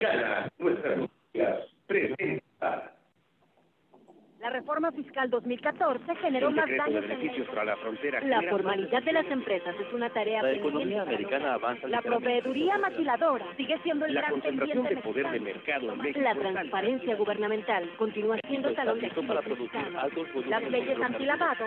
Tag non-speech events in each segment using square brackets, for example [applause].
La reforma fiscal 2014 generó más daños beneficios para la frontera. La formalidad de las empresas es una tarea La economía americana avanza. La proveeduría maquiladora sigue siendo el la gran concentración de poder de mercado La transparencia gubernamental continúa siendo talón de Las leyes antilavado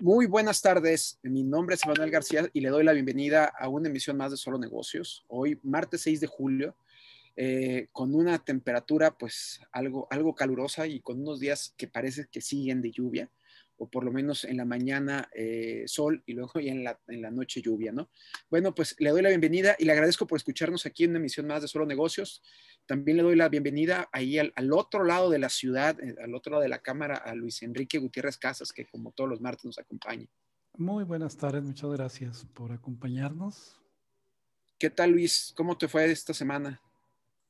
Muy buenas tardes, mi nombre es Manuel García y le doy la bienvenida a una emisión más de Solo Negocios. Hoy, martes 6 de julio, eh, con una temperatura pues algo, algo calurosa y con unos días que parece que siguen de lluvia o por lo menos en la mañana eh, sol y luego ya en la, noche lluvia, ¿no? Bueno, pues le doy la bienvenida y le agradezco por escucharnos aquí en una emisión más de Solo Negocios. También le doy la bienvenida ahí al, otro lado de la ciudad, eh, al otro lado de la cámara, a Luis Enrique Gutiérrez Casas, que como todos los martes nos acompaña. Muy buenas tardes, muchas gracias por acompañarnos. ¿Qué tal, Luis? ¿Cómo te fue esta semana?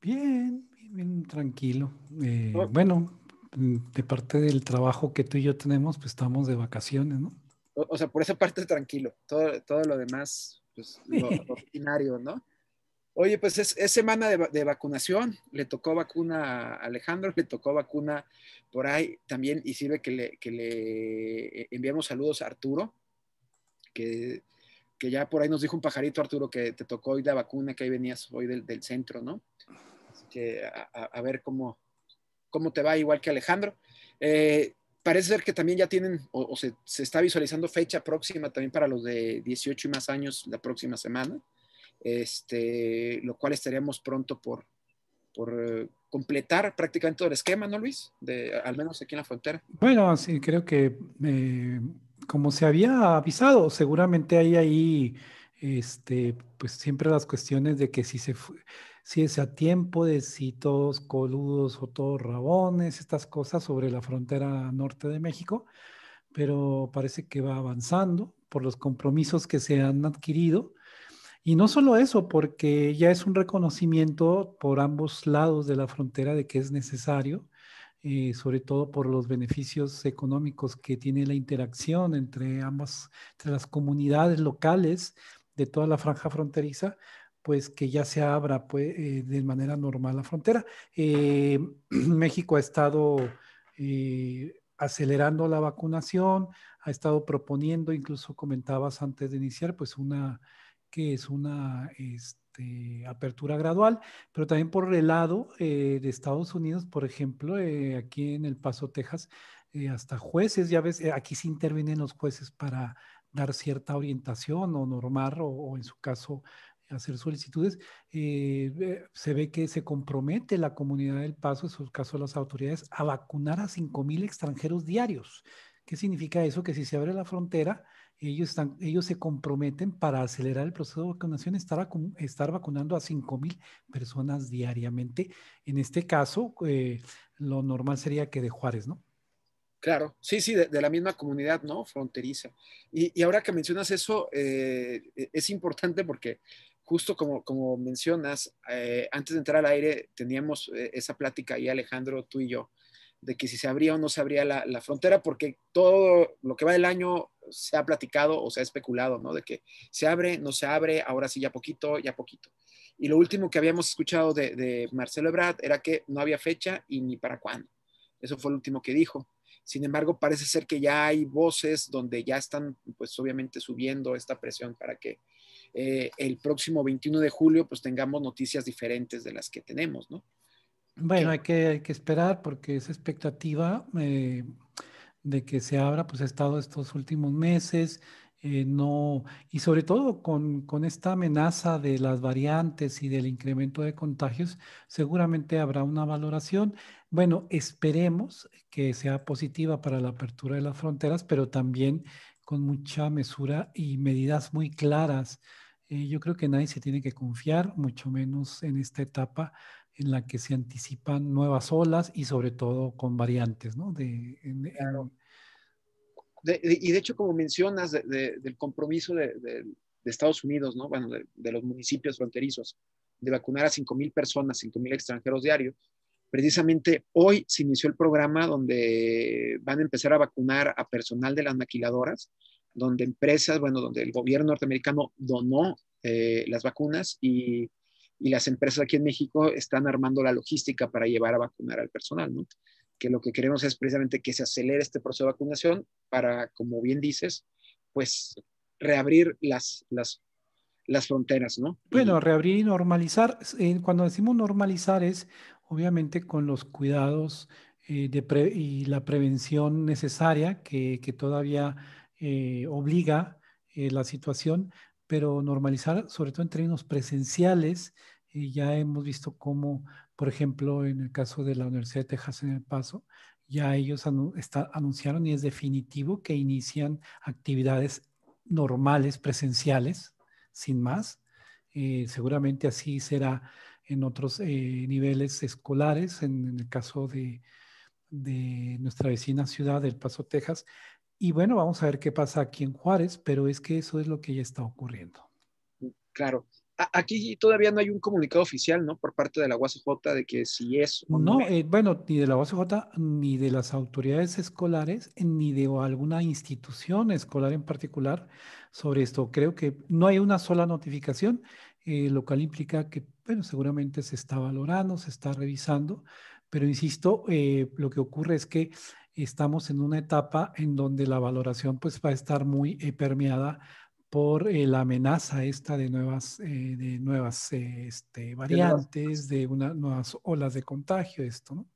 Bien, bien, tranquilo. Eh, oh. Bueno, de parte del trabajo que tú y yo tenemos, pues estamos de vacaciones, ¿no? O, sea, por esa parte tranquilo, todo, todo lo demás, pues [laughs] lo, ordinario, ¿no? Oye, pues es, semana de, de, vacunación, le tocó vacuna a Alejandro, le tocó vacuna por ahí también, y sirve que le, eh, enviamos saludos a Arturo, que, que, ya por ahí nos dijo un pajarito, Arturo, que te tocó hoy la vacuna, que ahí venías hoy del, del centro, ¿no? que a ver cómo, cómo te va, igual que Alejandro. Eh, parece ser que también ya tienen o, se, está visualizando fecha próxima también para los de 18 y más años la próxima semana, este, lo cual estaríamos pronto por, por eh, completar prácticamente todo el esquema, ¿no, Luis? De, al menos aquí en la frontera. Bueno, sí, creo que eh, como se había avisado, seguramente hay ahí, este, pues siempre las cuestiones de que si se, si es a tiempo de si todos coludos o todos rabones, estas cosas sobre la frontera norte de México, pero parece que va avanzando por los compromisos que se han adquirido. Y no solo eso, porque ya es un reconocimiento por ambos lados de la frontera de que es necesario, eh, sobre todo por los beneficios económicos que tiene la interacción entre ambas, entre las comunidades locales de toda la franja fronteriza, pues que ya se abra pues, eh, de manera normal la frontera. Eh, [clears throat] México ha estado eh, acelerando la vacunación, ha estado proponiendo, incluso comentabas antes de iniciar, pues una que es una este, apertura gradual, pero también por el lado de Estados Unidos, por ejemplo, aquí en El Paso, Texas, hasta jueces, ya ves, aquí se intervienen los jueces para dar cierta orientación o normar o en su caso hacer solicitudes. Eh, se ve que se compromete la comunidad del Paso, en su caso las autoridades, a vacunar a 5.000 extranjeros diarios. ¿Qué significa eso? Que si se abre la frontera, ellos, están, ellos se comprometen para acelerar el proceso de vacunación, estar, estar vacunando a 5.000 personas diariamente. En este caso, eh, lo normal sería que de Juárez, ¿no? Claro, sí, sí, de, la misma comunidad, ¿no? Fronteriza. Y, ahora que mencionas eso, eh, e, es importante porque justo como, como mencionas, eh, antes de entrar al aire teníamos eh, esa plática ahí, Alejandro, tú y yo, de que si se abría o no se abría la, frontera, porque todo lo que va del año se ha platicado o se ha especulado, ¿no? De que se abre, no se abre, ahora sí ya poquito, ya poquito. Y lo último que habíamos escuchado de, de Marcelo Ebrard era que no había fecha y ni para cuándo. Eso fue lo último que dijo. Sin embargo, parece ser que ya hay voces donde ya están, pues obviamente subiendo esta presión para que eh, el próximo 21 de julio pues tengamos noticias diferentes de las que tenemos, ¿no? Bueno, hay que, hay que esperar porque esa expectativa eh, de que se abra pues ha estado estos últimos meses. Eh, no, y sobre todo con, con, esta amenaza de las variantes y del incremento de contagios, seguramente habrá una valoración. Bueno, esperemos que sea positiva para la apertura de las fronteras, pero también con mucha mesura y medidas muy claras. Eh, yo creo que nadie se tiene que confiar, mucho menos en esta etapa en la que se anticipan nuevas olas y sobre todo con variantes, ¿no? De, y de hecho, como mencionas, del compromiso de, Estados Unidos, ¿no? Bueno, de, los municipios fronterizos, de vacunar a 5.000 personas, 5.000 extranjeros diarios, Precisamente hoy se inició el programa donde van a empezar a vacunar a personal de las maquiladoras, donde empresas, bueno, donde el gobierno norteamericano donó eh, las vacunas y, las empresas aquí en México están armando la logística para llevar a vacunar al personal, ¿no? Que lo que queremos es precisamente que se acelere este proceso de vacunación para, como bien dices, pues reabrir las, las, fronteras, ¿no? Bueno, reabrir y normalizar, eh, cuando decimos normalizar es obviamente con los cuidados eh, y la prevención necesaria que, todavía eh, obliga eh, la situación, pero normalizar, sobre todo en términos presenciales, ya hemos visto cómo, por ejemplo, en el caso de la Universidad de Texas en El Paso, ya ellos anunciaron y es definitivo que inician actividades normales, presenciales, sin más. seguramente así será en otros eh, niveles escolares, en, el caso de, de nuestra vecina ciudad, El Paso, Texas. Y bueno, vamos a ver qué pasa aquí en Juárez, pero es que eso es lo que ya está ocurriendo. Claro. Aquí todavía no hay un comunicado oficial, ¿no? Por parte de la UASJ de que si es... o No, eh, bueno, ni de la UASJ, ni de las autoridades escolares, ni de alguna institución escolar en particular sobre esto. Creo que no hay una sola notificación. Eh, lo cual implica que, bueno, seguramente se está valorando, se está revisando, pero insisto, eh, lo que ocurre es que estamos en una etapa en donde la valoración pues va a estar muy eh, permeada por la amenaza esta de nuevas, de nuevas este, variantes, de, de unas nuevas olas de contagio, esto, ¿no?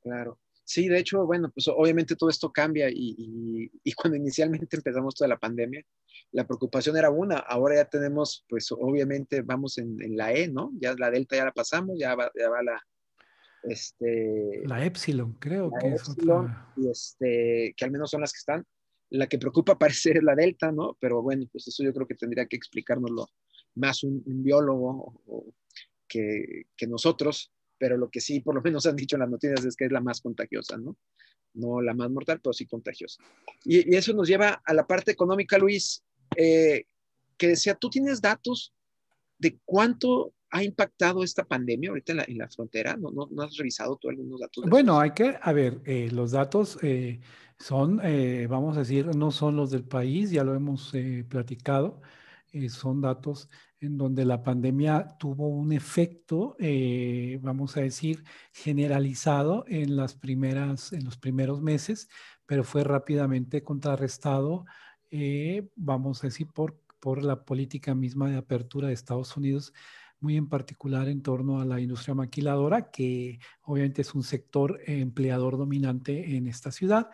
Claro. Sí, de hecho, bueno, pues obviamente todo esto cambia y, cuando inicialmente empezamos toda la pandemia, la preocupación era una, ahora ya tenemos, pues obviamente vamos en, la E, ¿no? Ya la delta ya la pasamos, ya va, la... Este, la Epsilon, creo que es otra. Y este, que al menos son las que están. La que preocupa [laughs] parece ser la delta, ¿no? Pero bueno, pues eso yo creo que tendría que explicárnoslo más un, biólogo que nosotros pero lo que sí por lo menos [laughs] han dicho en las noticias es que es la más contagiosa, ¿no? No la más mortal, pero sí contagiosa. Y, eso nos lleva a la parte económica, Luis, eh, que decía, ¿tú tienes datos de cuánto ha impactado esta pandemia ahorita en la, frontera? ¿No, ¿No, has revisado tú algunos datos? Bueno, hay que, a ver, eh, los datos eh, son, vamos a decir, no son los del país, ya lo hemos platicado, son datos en donde la pandemia tuvo un efecto, eh, vamos a decir, generalizado en, las primeras, en los primeros meses, pero fue rápidamente contrarrestado, eh, vamos a decir, por, por la política misma de apertura de Estados Unidos, muy en particular en torno a la industria maquiladora, que obviamente es un sector empleador dominante en esta ciudad.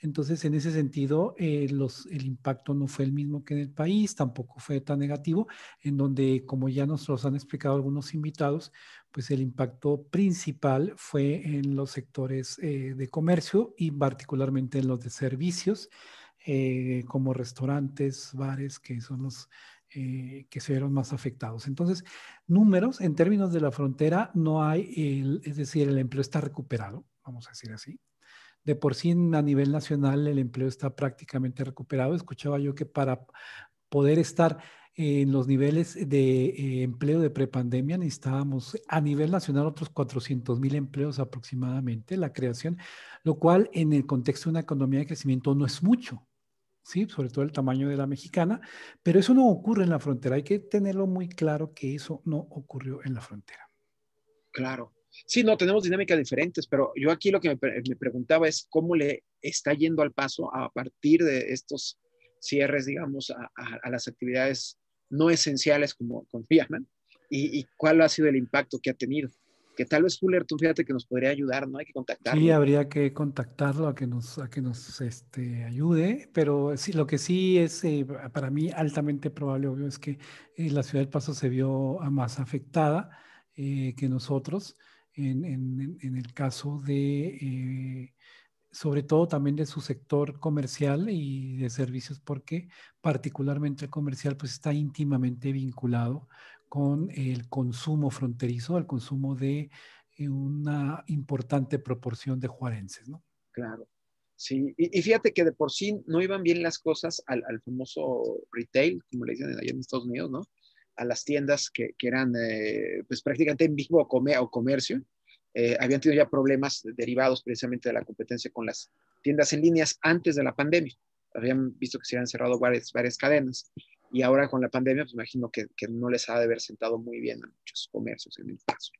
Entonces, en ese sentido, eh, el impacto no fue el mismo que en el país, tampoco fue tan negativo, en donde, como ya nos los han explicado algunos invitados, pues el impacto principal fue en los sectores eh, de comercio y particularmente en los de servicios, eh, como restaurantes, bares, que son los que se vieron más afectados. Entonces, números en términos de la frontera no hay, es decir, el empleo está recuperado, vamos a decir así, de por sí a nivel nacional el empleo está prácticamente recuperado. Escuchaba yo que para poder estar en los niveles de eh, empleo de prepandemia necesitábamos a nivel nacional otros 400 mil empleos aproximadamente, la creación, lo cual en el contexto de una economía de crecimiento no es mucho, ¿sí? sobre todo el tamaño de la mexicana, pero eso no ocurre en la frontera, hay que tenerlo muy claro que eso no ocurrió en la frontera. Claro. Sí, no, tenemos dinámicas diferentes, pero yo aquí lo que me, preguntaba es cómo le está yendo al paso a partir de estos cierres, digamos, a, las actividades no esenciales, como, con y, cuál ha sido el impacto que ha tenido. Que tal vez tú fíjate que nos podría ayudar, ¿no? Hay que contactarlo. Sí, habría que contactarlo a que nos, a que nos este, ayude, pero sí, lo que sí es eh, para mí altamente probable, obvio, es que eh, la ciudad del Paso se vio más afectada eh, que nosotros en, el caso de, eh, sobre todo también de su sector comercial y de servicios, porque particularmente el comercial pues está íntimamente vinculado con el consumo fronterizo, el consumo de eh, una importante proporción de juarenses, ¿no? Claro. Sí, y, fíjate que de por sí no iban bien las cosas al, al famoso retail, como le dicen allá en Estados Unidos, ¿no? a las tiendas que, que eran eh, pues prácticamente en vivo o comercio, eh, habían tenido ya problemas derivados precisamente de la competencia con las tiendas en líneas antes de la pandemia. Habían visto que se habían cerrado varias, varias cadenas y ahora con la pandemia, pues imagino que, que no les ha de haber sentado muy bien a muchos comercios en el paso.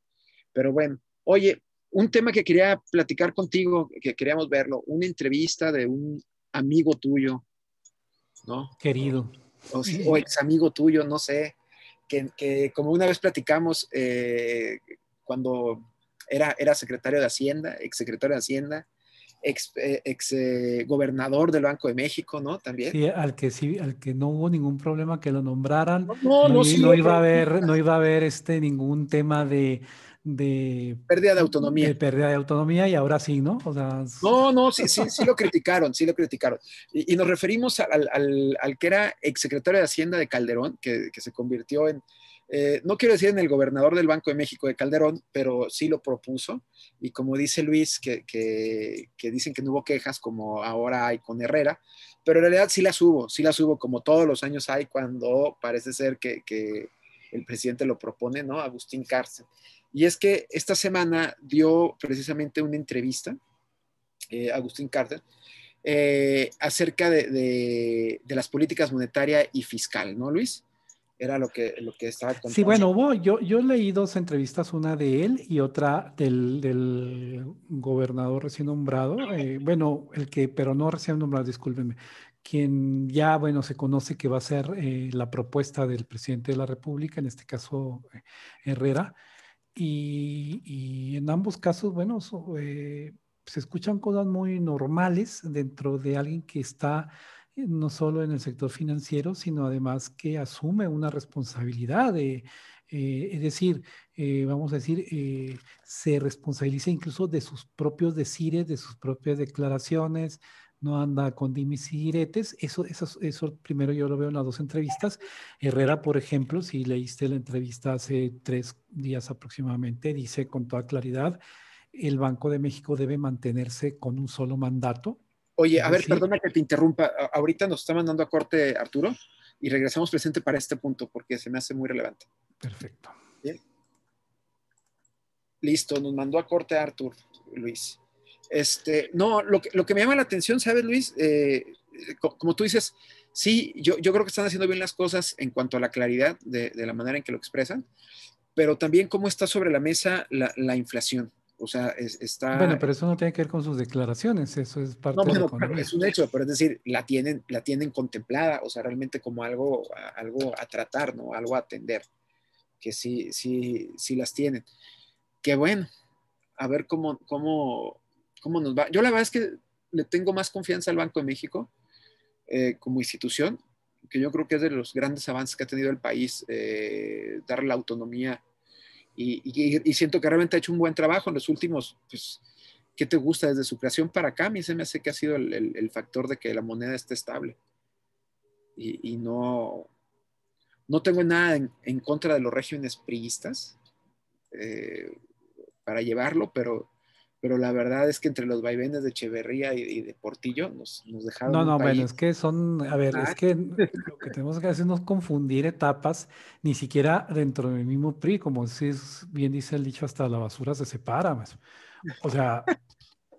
Pero bueno, oye, un tema que quería platicar contigo, que queríamos verlo, una entrevista de un amigo tuyo, ¿no? Querido. O, o, ex amigo tuyo, no sé, que, como una vez platicamos eh, cuando era, era secretario de Hacienda, ex secretario de Hacienda, ex, eh, ex eh, gobernador del Banco de México, ¿no? También. Sí, al que sí, al que no hubo ningún problema que lo nombraran. No, no, no iba a haber, no iba a haber este ningún tema de de pérdida de autonomía. De pérdida de autonomía y ahora sí, ¿no? no, no, sí, sí, sí lo criticaron, sí lo criticaron. Y, nos referimos al, que era exsecretario de Hacienda de Calderón, que, se convirtió en, eh, no quiero decir en el gobernador del Banco de México de Calderón, pero sí lo propuso. Y como dice Luis, que, dicen que no hubo quejas como ahora hay con Herrera, pero en realidad sí las hubo, sí las hubo como todos los años hay cuando parece ser que, que el presidente lo propone, ¿no? Agustín Cárcel. Y es que esta semana dio precisamente una entrevista, eh, Agustín Carter, eh, acerca de, las políticas monetaria y fiscal, ¿no, Luis? Era lo que, lo que estaba contando. Sí, bueno, yo, yo leí dos entrevistas, una de él y otra del, gobernador recién nombrado, eh, bueno, el que, pero no recién nombrado, discúlpenme, quien ya, bueno, se conoce que va a ser la propuesta del presidente de la República, en este caso Herrera, y, en ambos casos, bueno, eh, se escuchan cosas muy normales dentro de alguien que está eh, no solo en el sector financiero, sino además que asume una responsabilidad de, eh, es decir, vamos a decir, se responsabiliza incluso de sus propios decires, de sus propias declaraciones, no anda con dimis y diretes. Eso, eso, primero yo lo veo en las dos entrevistas. Herrera, por ejemplo, si leíste la entrevista hace tres días aproximadamente, dice con toda claridad, el Banco de México debe mantenerse con un solo mandato. Oye, a ver, perdona que te interrumpa. Ahorita nos está mandando a corte Arturo y regresamos presente para este punto porque se me hace muy relevante. Perfecto. Listo, nos mandó a corte Arturo Luis. Este, no, lo que, lo que me llama la atención, ¿sabes, Luis? Eh, como tú dices, sí, yo, yo, creo que están haciendo bien las cosas en cuanto a la claridad de, la manera en que lo expresan, pero también cómo está sobre la mesa la, inflación. O sea, está... Bueno, pero eso no tiene que ver con sus declaraciones, eso es parte no, de es un hecho, pero es decir, la tienen, la tienen contemplada, o sea, realmente como algo, algo a tratar, ¿no? Algo a atender, que sí, sí, sí las tienen. qué bueno, a ver cómo, cómo, cómo nos va. Yo la verdad es que le tengo más confianza al Banco de México eh, como institución, que yo creo que es de los grandes avances que ha tenido el país, eh, dar la autonomía. Y, siento que realmente ha hecho un buen trabajo en los últimos, pues, ¿qué te gusta desde su creación para acá? A mí se me hace que ha sido el, factor de que la moneda esté estable. Y, no, no tengo nada en, contra de los regímenes priistas eh, para llevarlo, pero pero la verdad es que entre los vaivenes de Echeverría y, de Portillo nos, dejaron. No, no, bueno, es que son, a ver, es ah. que lo que tenemos que hacer es no confundir etapas, ni siquiera dentro del mismo PRI, como si bien dice el dicho, hasta la basura se separa. Más. O sea,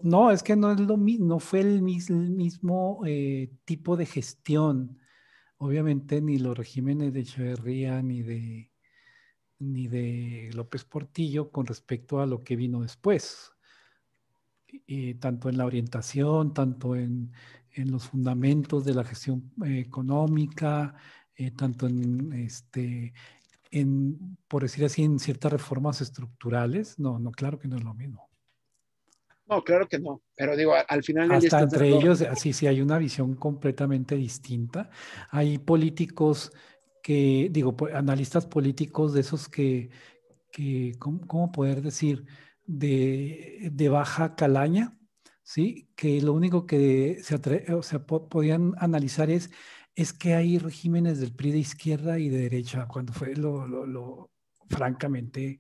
no, es que no es lo mismo, no fue el, mismo eh, tipo de gestión. Obviamente, ni los regímenes de Echeverría, ni de ni de López Portillo con respecto a lo que vino después. Eh, tanto en la orientación, tanto en, los fundamentos de la gestión eh, económica, eh, tanto en, este, en, por decir así, en ciertas reformas estructurales. No, no, claro que no es lo mismo. No, claro que no, pero digo, al final... Hasta entre ellos, sí, sí, hay una visión completamente distinta. Hay políticos que, digo, analistas políticos de esos que, que cómo poder decir? de, baja calaña, ¿sí? que lo único que se, o sea, podían analizar es, es que hay regímenes del PRI de izquierda y de derecha, cuando fue lo, francamente,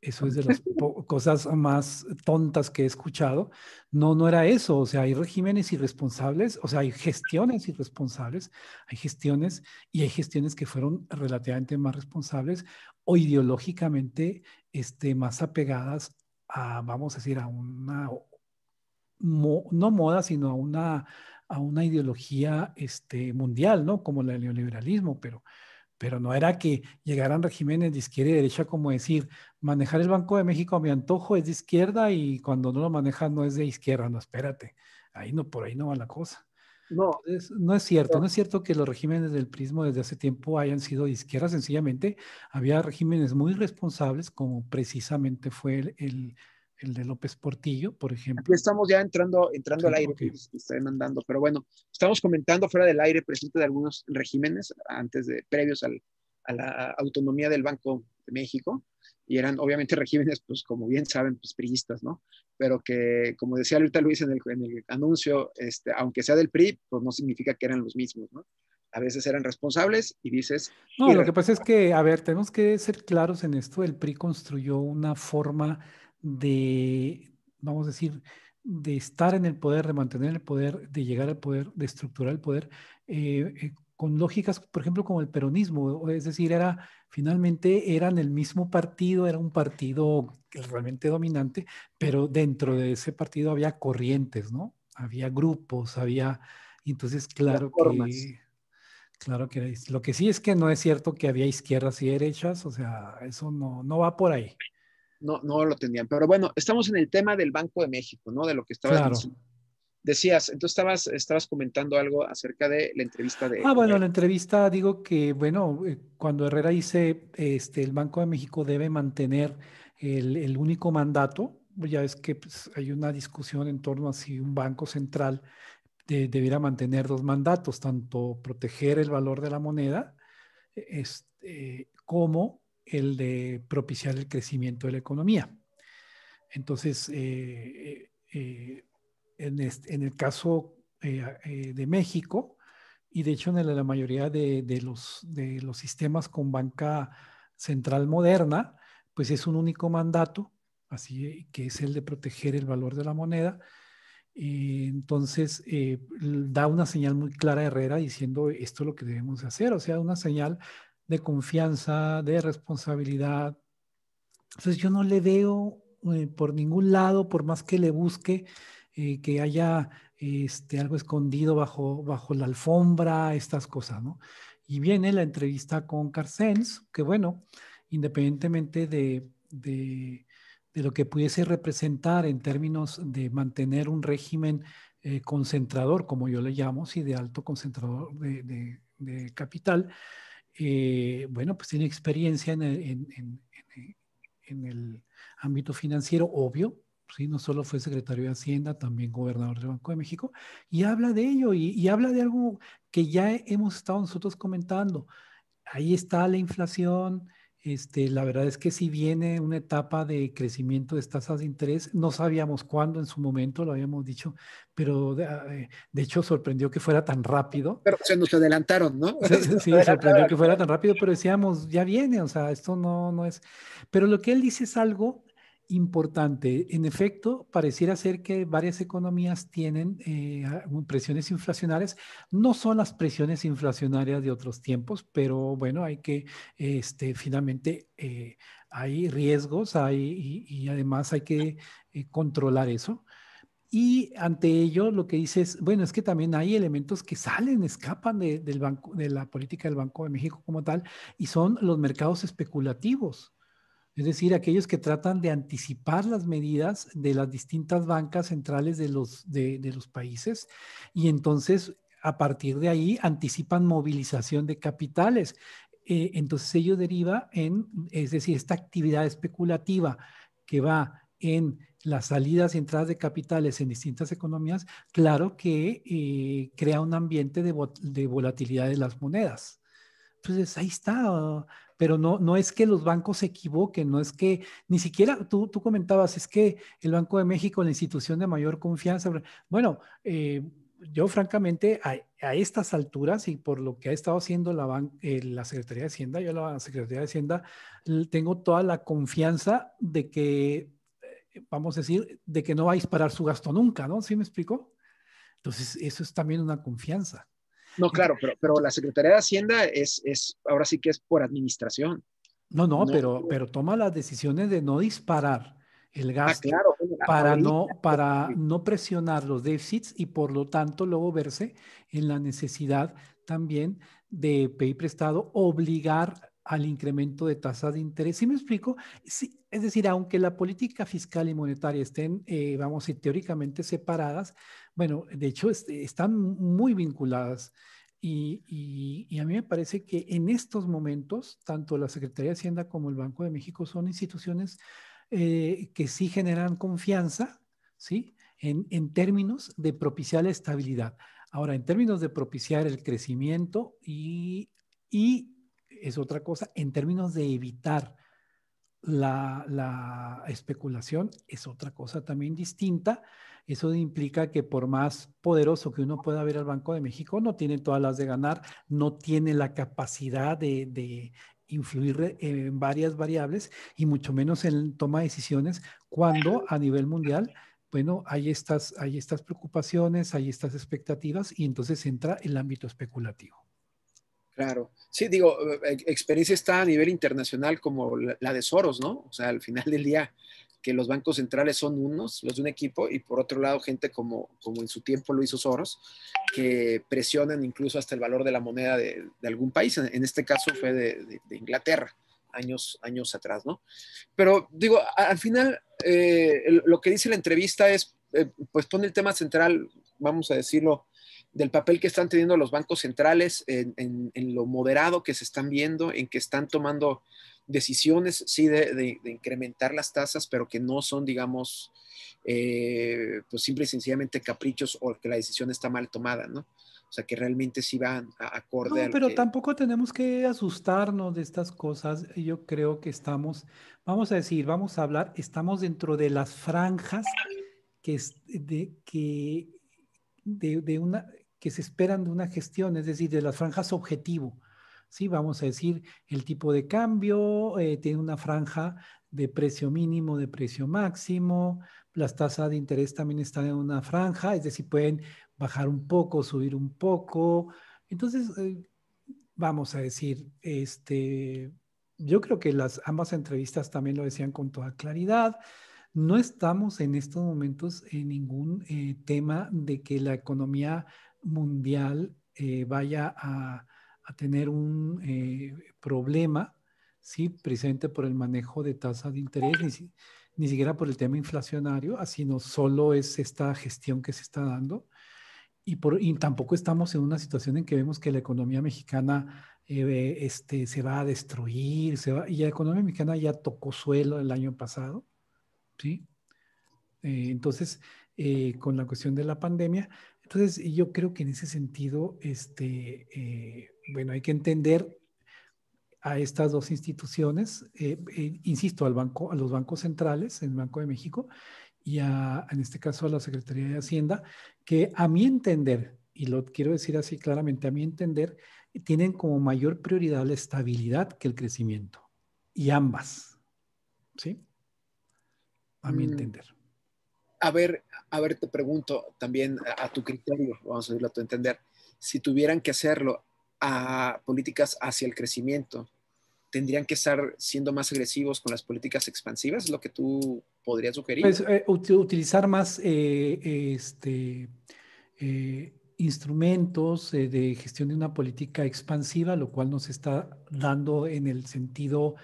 eso es de las [laughs] cosas más tontas que he escuchado. No, no era eso. O sea, hay regímenes irresponsables, o sea, hay gestiones irresponsables, hay gestiones y hay gestiones que fueron relativamente más responsables o ideológicamente este, más apegadas vamos a decir, a una, no moda, sino a una, a una ideología este, mundial, ¿no? Como el neoliberalismo, pero, pero no era que llegaran regímenes de izquierda y derecha como decir, manejar el Banco de México a mi antojo es de izquierda y cuando no lo manejan no es de izquierda, no, espérate, ahí no, por ahí no va la cosa. No, es, no es cierto. No. es cierto que los regímenes del prismo desde hace tiempo hayan sido de izquierda. Sencillamente, había regímenes muy responsables, como precisamente fue el, de López Portillo, por ejemplo. estamos ya entrando, entrando al aire, pues, que Pero bueno, estamos comentando fuera del aire presente de algunos regímenes antes de, previos a la autonomía del Banco de México y eran obviamente [laughs] regímenes, pues como bien saben, pues priistas, ¿no? Pero que, como decía ahorita Luis en el, anuncio, este, aunque sea del PRI, pues no significa que eran los mismos, ¿no? A veces eran responsables y dices... No, lo que pasa es que, a ver, tenemos que ser claros en esto, el PRI construyó una forma de, vamos a decir, de estar en el poder, de mantener el poder, de llegar al poder, de estructurar el poder, eh, eh, con lógicas, por ejemplo, como el peronismo, es decir, era finalmente eran el mismo partido, era un partido realmente dominante, pero dentro de ese partido había corrientes, ¿no? Había grupos, había entonces claro que claro que lo que sí es que no es cierto que había izquierdas y derechas, o sea, eso no no va por ahí. No no lo tenían pero bueno, estamos en el tema del Banco de México, ¿no? De lo que estaba diciendo decías, entonces estabas, estabas comentando algo acerca de la entrevista de... Ah, bueno, la entrevista digo que, bueno, eh, cuando Herrera dice, este, el Banco de México debe mantener el, único mandato, pues ya es que pues, hay una discusión en torno a si un banco central debiera mantener dos mandatos, tanto proteger el valor de la moneda este, como el de propiciar el crecimiento de la economía. Entonces, eh, eh, este, en, el caso eh, eh, de México y de hecho en la, mayoría de, los, de los sistemas con banca central moderna, pues es un único mandato, así eh, que es el de proteger el valor de la moneda. entonces da una señal muy clara a Herrera diciendo esto es lo que debemos hacer, o sea, una señal de confianza, de responsabilidad. Entonces yo no le veo por ningún lado, por más que le busque, eh, que haya este, algo escondido bajo, bajo la alfombra, estas cosas, ¿no? Y viene la entrevista con Carcens, que bueno, independientemente de, lo que pudiese representar en términos de mantener un régimen eh, concentrador, como yo le llamo, sí, de alto concentrador de, capital, eh, bueno, pues tiene experiencia en el ámbito financiero, obvio, pues ¿sí? no solo fue secretario de Hacienda, también gobernador del Banco de México, y habla de ello, y, habla de algo que ya hemos estado nosotros comentando. Ahí está la inflación, este, la verdad es que si viene una etapa de crecimiento de tasas de interés, no sabíamos cuándo en su momento, lo habíamos dicho, pero de, ah, eh, hecho sorprendió que fuera tan rápido. Pero se nos adelantaron, ¿no? [laughs] Sí, sorprendió que fuera tan rápido, pero decíamos, ya viene, o sea, esto no, no es... Pero lo que él dice es algo importante. En efecto, pareciera ser que varias economías tienen eh, presiones inflacionarias. No son las presiones inflacionarias de otros tiempos, pero bueno, hay que este, finalmente... Eh, hay riesgos hay, y, además hay que eh, controlar eso. Y ante ello, lo que dices, bueno, es que también hay elementos que salen, escapan del banco, de la política del Banco de México como tal, y son los mercados especulativos es decir, aquellos que tratan de anticipar las medidas de las distintas bancas centrales de los, países y entonces a partir de ahí anticipan movilización de capitales. Eh, entonces ello deriva en, es decir, esta actividad especulativa que va en las salidas y entradas de capitales en distintas economías, claro que eh, crea un ambiente de volatilidad de las monedas. Entonces, ahí está. Pero no, no es que los bancos se equivoquen, no es que ni siquiera tú, tú comentabas, es que el Banco de México, la institución de mayor confianza. Bueno, eh, yo francamente a, estas alturas y por lo que ha estado haciendo la, eh, la Secretaría de Hacienda, yo la Secretaría de Hacienda tengo toda la confianza de que, eh, vamos a decir, de que no va a disparar su gasto nunca, ¿no? ¿Sí me explico? Entonces, eso es también una confianza. No, claro, pero, pero la Secretaría de Hacienda es, es, ahora sí que es por administración. No, no, pero, pero toma las decisiones de no disparar el ah, gasto para, no, pues, para no presionar los déficits y por lo tanto luego verse en la necesidad también de pedir prestado, obligar al incremento de tasas de interés. ¿Sí me explico? es decir, aunque la política fiscal y monetaria estén, eh, vamos a decir, teóricamente separadas, bueno, de hecho este, están muy vinculadas. Y, a mí me parece que en estos momentos, tanto la Secretaría de Hacienda como el Banco de México son instituciones eh, que sí generan confianza, ¿sí? En, en términos de propiciar la estabilidad. Ahora, en términos de propiciar el crecimiento y es otra cosa. En términos de evitar la, especulación, es otra cosa también distinta. Eso implica que por más poderoso que uno pueda ver al Banco de México, no tiene todas las de ganar, no tiene la capacidad de, influir en varias variables y mucho menos en toma de decisiones cuando a nivel mundial, bueno, hay estas, hay estas preocupaciones, hay estas expectativas y entonces entra el ámbito especulativo. Claro, sí, digo, eh, eh, experiencia está a nivel internacional como la de Soros, ¿no? O sea, al final del día, que los bancos centrales son unos, los de un equipo, y por otro lado, gente como, como en su tiempo lo hizo Soros, que presionan incluso hasta el valor de la moneda de, algún país, en, este caso fue de, Inglaterra, años, años atrás, ¿no? Pero digo, al final, eh, lo que dice la entrevista es, pues pone el tema central, vamos a decirlo, del papel que están teniendo los bancos centrales, en, lo moderado que se están viendo, en que están tomando decisiones, sí, de, incrementar las tasas, pero que no son, digamos, eh, pues simple y sencillamente caprichos o que la decisión está mal tomada, ¿no? O sea, que realmente sí van a acorde. No, pero tampoco tenemos que asustarnos de estas cosas. Yo creo que estamos, vamos a decir, vamos a hablar, estamos dentro de las franjas que, de, que de, una, que se esperan de una gestión, es decir, de las franjas objetivo. Sí, vamos a decir el tipo de cambio, eh, tiene una franja de precio mínimo, de precio máximo, las tasas de interés también están en una franja, es decir, pueden bajar un poco, subir un poco. Entonces, eh, vamos a decir, este, yo creo que las ambas entrevistas también lo decían con toda claridad. No estamos en estos momentos en ningún eh, tema de que la economía mundial eh, vaya a, a, tener un eh, problema, ¿sí? Presente por el manejo de tasa de interés, ni, ni, siquiera por el tema inflacionario, sino solo es esta gestión que se está dando. Y, por, y tampoco estamos en una situación en que vemos que la economía mexicana eh, este, se va a destruir, se va, y la economía mexicana ya tocó suelo el año pasado, ¿sí? entonces, con la cuestión de la pandemia, entonces, yo creo que en ese sentido, este, eh, bueno, hay que entender a estas dos instituciones, eh, eh, insisto, al banco, a los bancos centrales, el Banco de México, y a, en este caso a la Secretaría de Hacienda, que a mi entender, y lo quiero decir así claramente, a mi entender, tienen como mayor prioridad la estabilidad que el crecimiento, y ambas, ¿sí? A mi mm. entender a ver, a ver, te pregunto también a, tu criterio, vamos a decirlo a tu entender, si tuvieran que hacerlo a políticas hacia el crecimiento, ¿tendrían que estar siendo más agresivos con las políticas expansivas? Es ¿Lo que tú podrías sugerir? Pues, eh, utilizar más eh, eh, este, instrumentos de gestión de una política expansiva, lo cual nos está dando en el sentido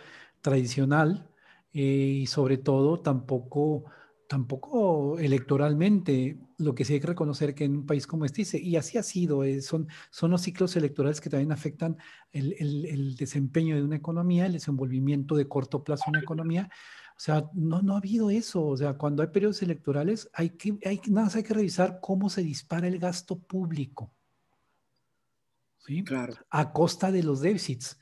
tradicional y sobre todo tampoco tampoco electoralmente, lo que sí hay que reconocer que en un país como este, y así ha sido, eh, son, son los ciclos electorales que también afectan el, desempeño de una economía, el desenvolvimiento de corto plazo de una economía. O sea, no, no ha habido eso. O sea, cuando hay periodos electorales, hay que, hay, nada más hay que revisar cómo se dispara el gasto público. ¿sí? Claro. A costa de los déficits.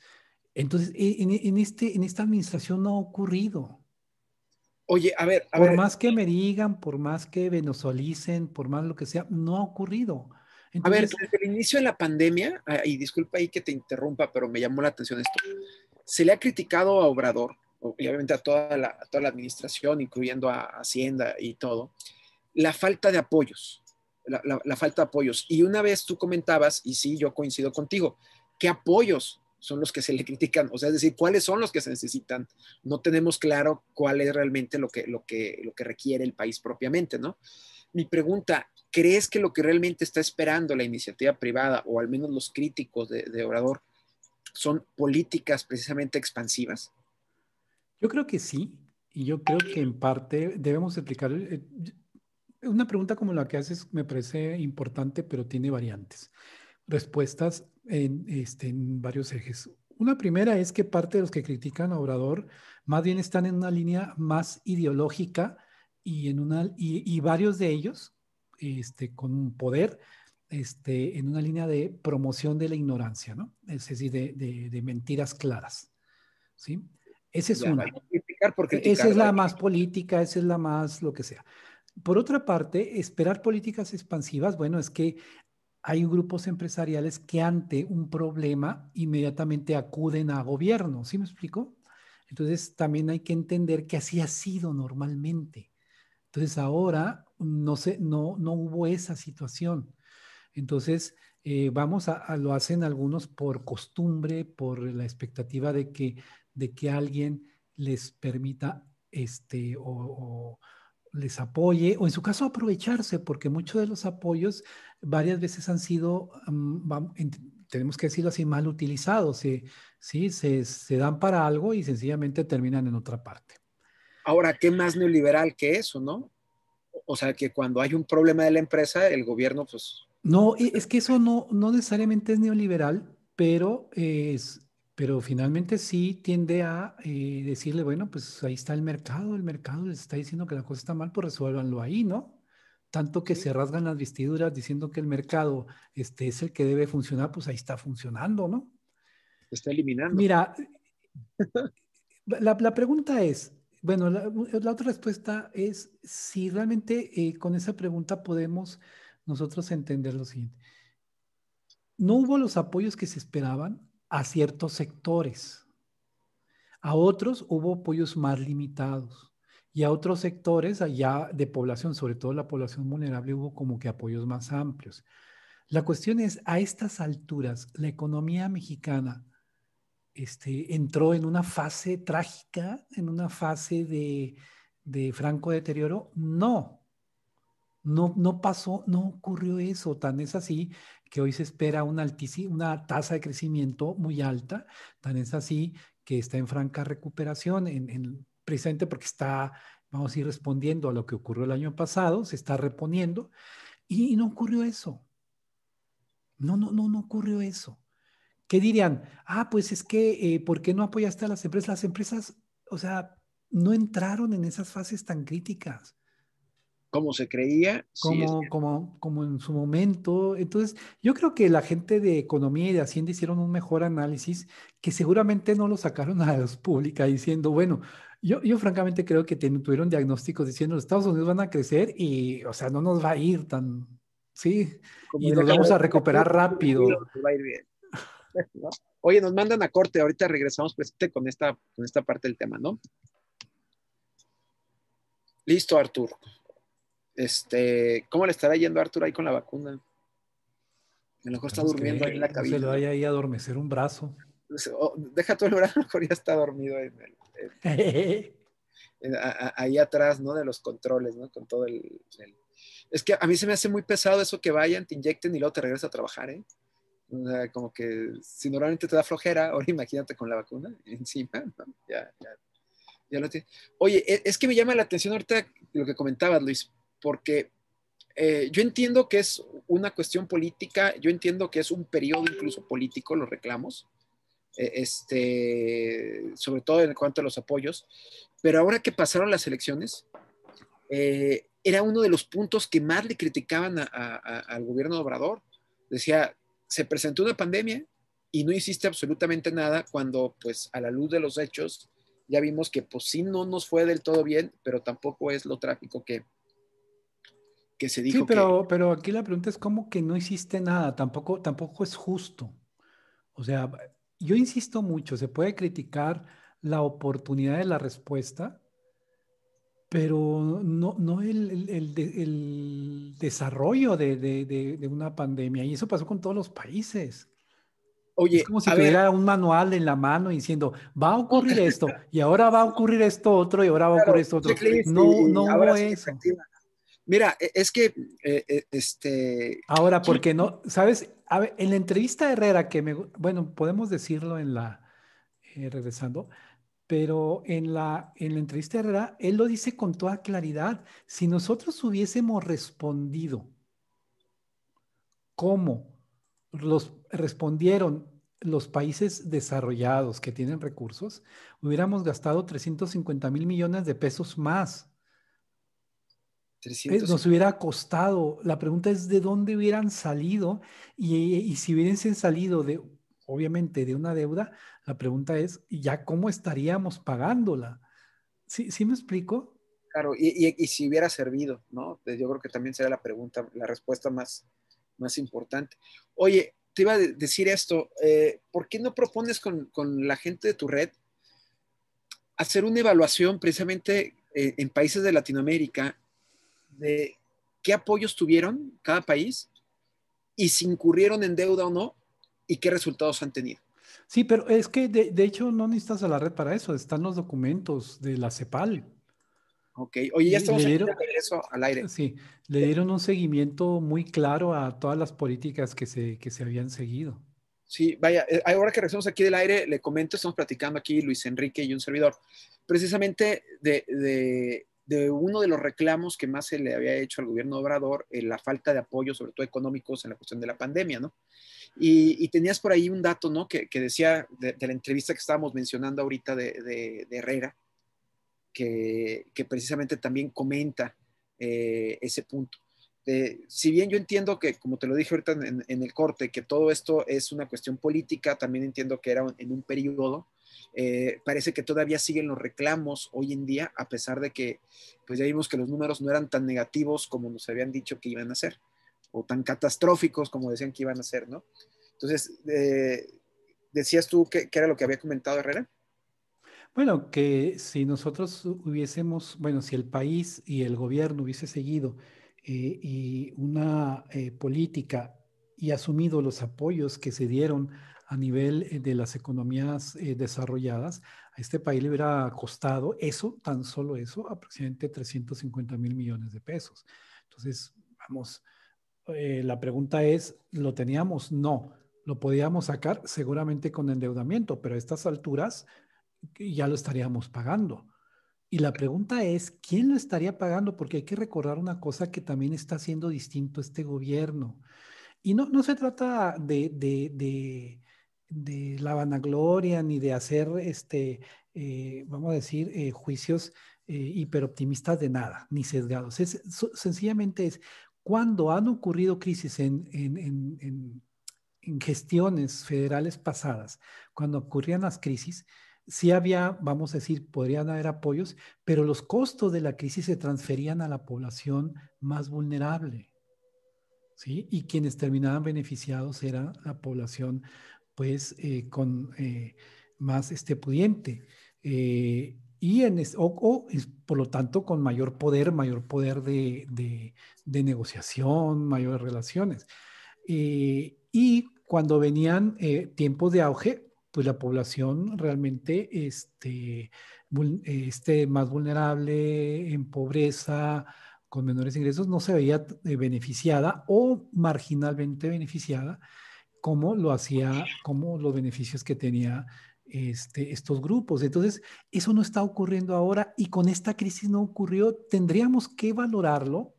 Entonces, e, en, en, este, en esta administración no ha ocurrido. Oye, a ver, a por más que me digan, por más que venezolicen, por más lo que sea, no ha ocurrido. a ver, desde el inicio de la pandemia, y disculpa ahí que te interrumpa, pero me llamó la atención esto, se le ha criticado a Obrador, obviamente a toda la, toda la administración, incluyendo a Hacienda y todo, la falta de apoyos, la, la falta de apoyos. Y una vez tú comentabas, y sí, yo coincido contigo, ¿qué apoyos? son los que se le critican, o sea, es decir, cuáles son los que se necesitan. No tenemos claro cuál es realmente lo que, lo que, lo que requiere el país propiamente, ¿no? Mi pregunta, ¿crees que lo que realmente está esperando la iniciativa privada, o al menos los críticos de, orador Obrador, son políticas precisamente expansivas? Yo creo que sí, y yo creo que en parte debemos explicar, eh, una pregunta como la que haces me parece importante, pero tiene variantes, respuestas en, este, varios ejes. Una primera es que parte de los que critican a Obrador más bien están en una línea más ideológica y, en una, y, varios de ellos este, con poder este, en una línea de promoción de la ignorancia, ¿no? Es decir, de, mentiras claras. ¿sí? Esa es una. E-, esa es la más política, esa es la más lo que sea. Por otra parte, esperar políticas expansivas, bueno, es que hay grupos empresariales que ante un problema inmediatamente acuden a gobierno, ¿sí me explico? Entonces también hay que entender que así ha sido normalmente. Entonces ahora no, se, no, no hubo esa situación. Entonces eh, vamos a, lo hacen algunos por costumbre, por la expectativa de que, de que alguien les permita este o les apoye o en su caso aprovecharse, porque muchos de los apoyos varias veces han sido, tenemos que decirlo así, mal utilizados, ¿sí? ¿sí? Se, se, dan para algo y sencillamente terminan en otra parte. Ahora, ¿qué más neoliberal que eso, no? O sea, que cuando hay un problema de la empresa, el gobierno, pues... No, e, es que eso no, no necesariamente es neoliberal, pero es, pero finalmente sí tiende a eh, decirle, bueno, pues ahí está el mercado, el mercado les está diciendo que la cosa está mal, pues resuélvanlo ahí, ¿no? Tanto que se rasgan las vestiduras diciendo que el mercado este, es el que debe funcionar, pues ahí está funcionando, ¿no? Está eliminando. Mira, la, pregunta es, bueno, la, otra respuesta es si realmente eh, con esa pregunta podemos nosotros entender lo siguiente. No hubo los apoyos que se esperaban, a ciertos sectores. A otros hubo apoyos más limitados y a otros sectores allá de población, sobre todo la población vulnerable, hubo como que apoyos más amplios. La cuestión es, a estas alturas, la economía mexicana este, entró en una fase trágica, en una fase de, de franco deterioro. No, no, no pasó, no ocurrió eso, tan es así que hoy se espera una, una tasa de crecimiento muy alta, tan es así que está en franca recuperación, en, en, precisamente porque está, vamos a ir respondiendo a lo que ocurrió el año pasado, se está reponiendo, y, no ocurrió eso. No, no, no, no ocurrió eso. ¿Qué dirían? Ah, pues es que, eh, ¿por qué no apoyaste a las empresas? Las empresas, o sea, no entraron en esas fases tan críticas como se creía. Como, como, como en su momento. Entonces, yo creo que la gente de economía y de Hacienda hicieron un mejor análisis que seguramente no lo sacaron [laughs] a la luz pública diciendo, bueno, yo, yo francamente creo que tuvieron diagnósticos diciendo, los Estados Unidos van a crecer y, o sea, no nos va a ir tan, sí, y nos vamos a recuperar rápido. [laughs] Oye, nos mandan a corte, ahorita regresamos presente con, esta, con esta parte del tema, ¿no? Listo, Artur. Este, ¿Cómo le estará yendo a Arthur ahí con la vacuna? A lo mejor está durmiendo ahí en la cabina. Se le vaya ahí a adormecer un brazo. Oh, deja todo el brazo, [laughs] a mejor ya está dormido [laughs] ahí atrás, ¿no? De los controles, ¿no? Con todo el, Es que a mí se me hace muy pesado eso que vayan, te inyecten y luego te regresas a trabajar, ¿eh? O sea, como que si normalmente te da flojera, ahora imagínate con la vacuna [laughs] encima, Ya, ya, lo Oye, e, es que me llama la atención ahorita lo que comentabas, Luis porque eh, yo entiendo que es una cuestión política, yo entiendo que es un periodo incluso político los reclamos, e, este, sobre todo en cuanto a los apoyos, pero ahora que pasaron las elecciones, eh, era uno de los puntos que más le criticaban al gobierno de Obrador. Decía, se presentó una pandemia y no hiciste absolutamente nada cuando, pues, a la luz de los hechos, ya vimos que, pues, sí no nos fue del todo bien, pero tampoco es lo trágico que, se dijo. Sí, pero, pero aquí la pregunta es cómo que no hiciste nada, tampoco, tampoco es justo. O sea, yo insisto mucho, se puede criticar la oportunidad de la respuesta, pero no, no el, el, el, desarrollo de, de, de, una pandemia. Y eso pasó con todos los países. Oye, es como si tuviera un manual en la mano diciendo, va a ocurrir [laughs] esto, y ahora va a ocurrir esto otro, y ahora va a ocurrir esto otro. No, no hubo eso. Mira, e, es que, eh, e, este... Ahora, porque no, ¿sabes? en la entrevista Herrera, que me, bueno, podemos decirlo en la, eh, regresando, pero en la, en la entrevista Herrera, él lo dice con toda claridad, si nosotros hubiésemos respondido cómo los respondieron los países desarrollados que tienen recursos, hubiéramos gastado 350 mil millones de pesos más nos hubiera costado. La pregunta es de dónde hubieran salido y, si hubiesen salido de, obviamente, de una deuda, la pregunta es ya cómo estaríamos pagándola. ¿Sí, me explico? Claro, y, si hubiera servido, ¿no? Pues, yo creo que también será la pregunta, la respuesta más, más importante. Oye, te iba a decir esto, eh, ¿por qué no propones con, la gente de tu red hacer una evaluación precisamente eh, en países de Latinoamérica de qué apoyos tuvieron cada país y si incurrieron en deuda o no y qué resultados han tenido. Sí, pero es que de, hecho no necesitas a la red para eso, están los documentos de la CEPAL. Ok, oye, ya estamos aquí al aire. Sí, le dieron un seguimiento muy claro a todas las políticas que se, se habían seguido. Sí, vaya, eh, ahora que regresamos aquí del aire, le comento, estamos platicando aquí Luis Enrique y un servidor, precisamente de de uno de los reclamos que más se le había hecho al gobierno Obrador, eh, la falta de apoyo, sobre todo económicos, en la cuestión de la pandemia, ¿no? Y, tenías por ahí un dato, ¿no? Que, decía de, la entrevista que estábamos mencionando ahorita de, Herrera, que, precisamente también comenta eh, ese punto. Eh, si bien yo entiendo que, como te lo dije ahorita en, en, el corte, que todo esto es una cuestión política, también entiendo que era en un periodo eh, parece que todavía siguen los reclamos hoy en día, a pesar de que pues ya vimos que los números no eran tan negativos como nos habían dicho que iban a ser, o tan catastróficos como decían que iban a ser, ¿no? Entonces, eh, decías tú que, era lo que había comentado Herrera. Bueno, que si nosotros hubiésemos, bueno, si el país y el gobierno hubiese seguido eh, y una política y asumido los apoyos que se dieron a nivel eh, de las economías eh, desarrolladas, a este país le hubiera costado eso, tan solo eso, aproximadamente 350 mil millones de pesos. Entonces, vamos, eh, la pregunta es, ¿lo teníamos? No. Lo podíamos sacar seguramente con endeudamiento, pero a estas alturas ya lo estaríamos pagando. Y la pregunta es, ¿quién lo estaría pagando? Porque hay que recordar una cosa que también está haciendo distinto este gobierno. Y no, no se trata de, de la vanagloria ni de hacer, este, eh, vamos a decir, eh, juicios eh, hiperoptimistas de nada, ni sesgados. Es, sencillamente es cuando han ocurrido crisis en, en, en, en, gestiones federales pasadas, cuando ocurrían las crisis, sí había, vamos a decir, podrían haber apoyos, pero los costos de la crisis se transferían a la población más vulnerable. ¿Sí? Y quienes terminaban beneficiados era la población pues eh, con, eh, más este, pudiente. Eh, y en o, por lo tanto con mayor poder, mayor poder de, negociación, mayores relaciones. y cuando venían tiempos de auge, pues la población realmente este, este, más vulnerable, en pobreza, con menores ingresos, no se veía beneficiada o marginalmente beneficiada cómo lo hacía, cómo los beneficios que tenía este, estos grupos. Entonces, eso no está ocurriendo ahora y con esta crisis no ocurrió. Tendríamos que valorarlo.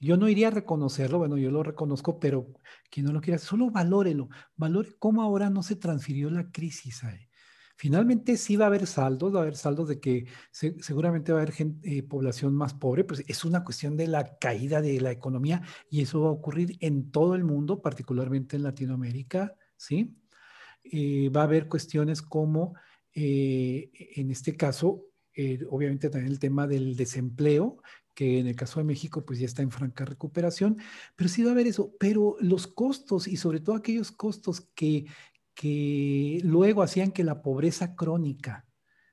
Yo no iría a reconocerlo, bueno, yo lo reconozco, pero quien no lo quiera, solo valórelo. Valore cómo ahora no se transfirió la crisis a él Finalmente sí va a haber saldos, va a haber saldos de que seguramente va a haber gente, eh, población más pobre, pues es una cuestión de la caída de la economía y eso va a ocurrir en todo el mundo, particularmente en Latinoamérica, ¿sí? Eh, va a haber cuestiones como, eh, en este caso, obviamente también el tema del desempleo, que en el caso de México pues ya está en franca recuperación, pero sí va a haber eso, pero los costos y sobre todo aquellos costos que, que luego hacían que la pobreza crónica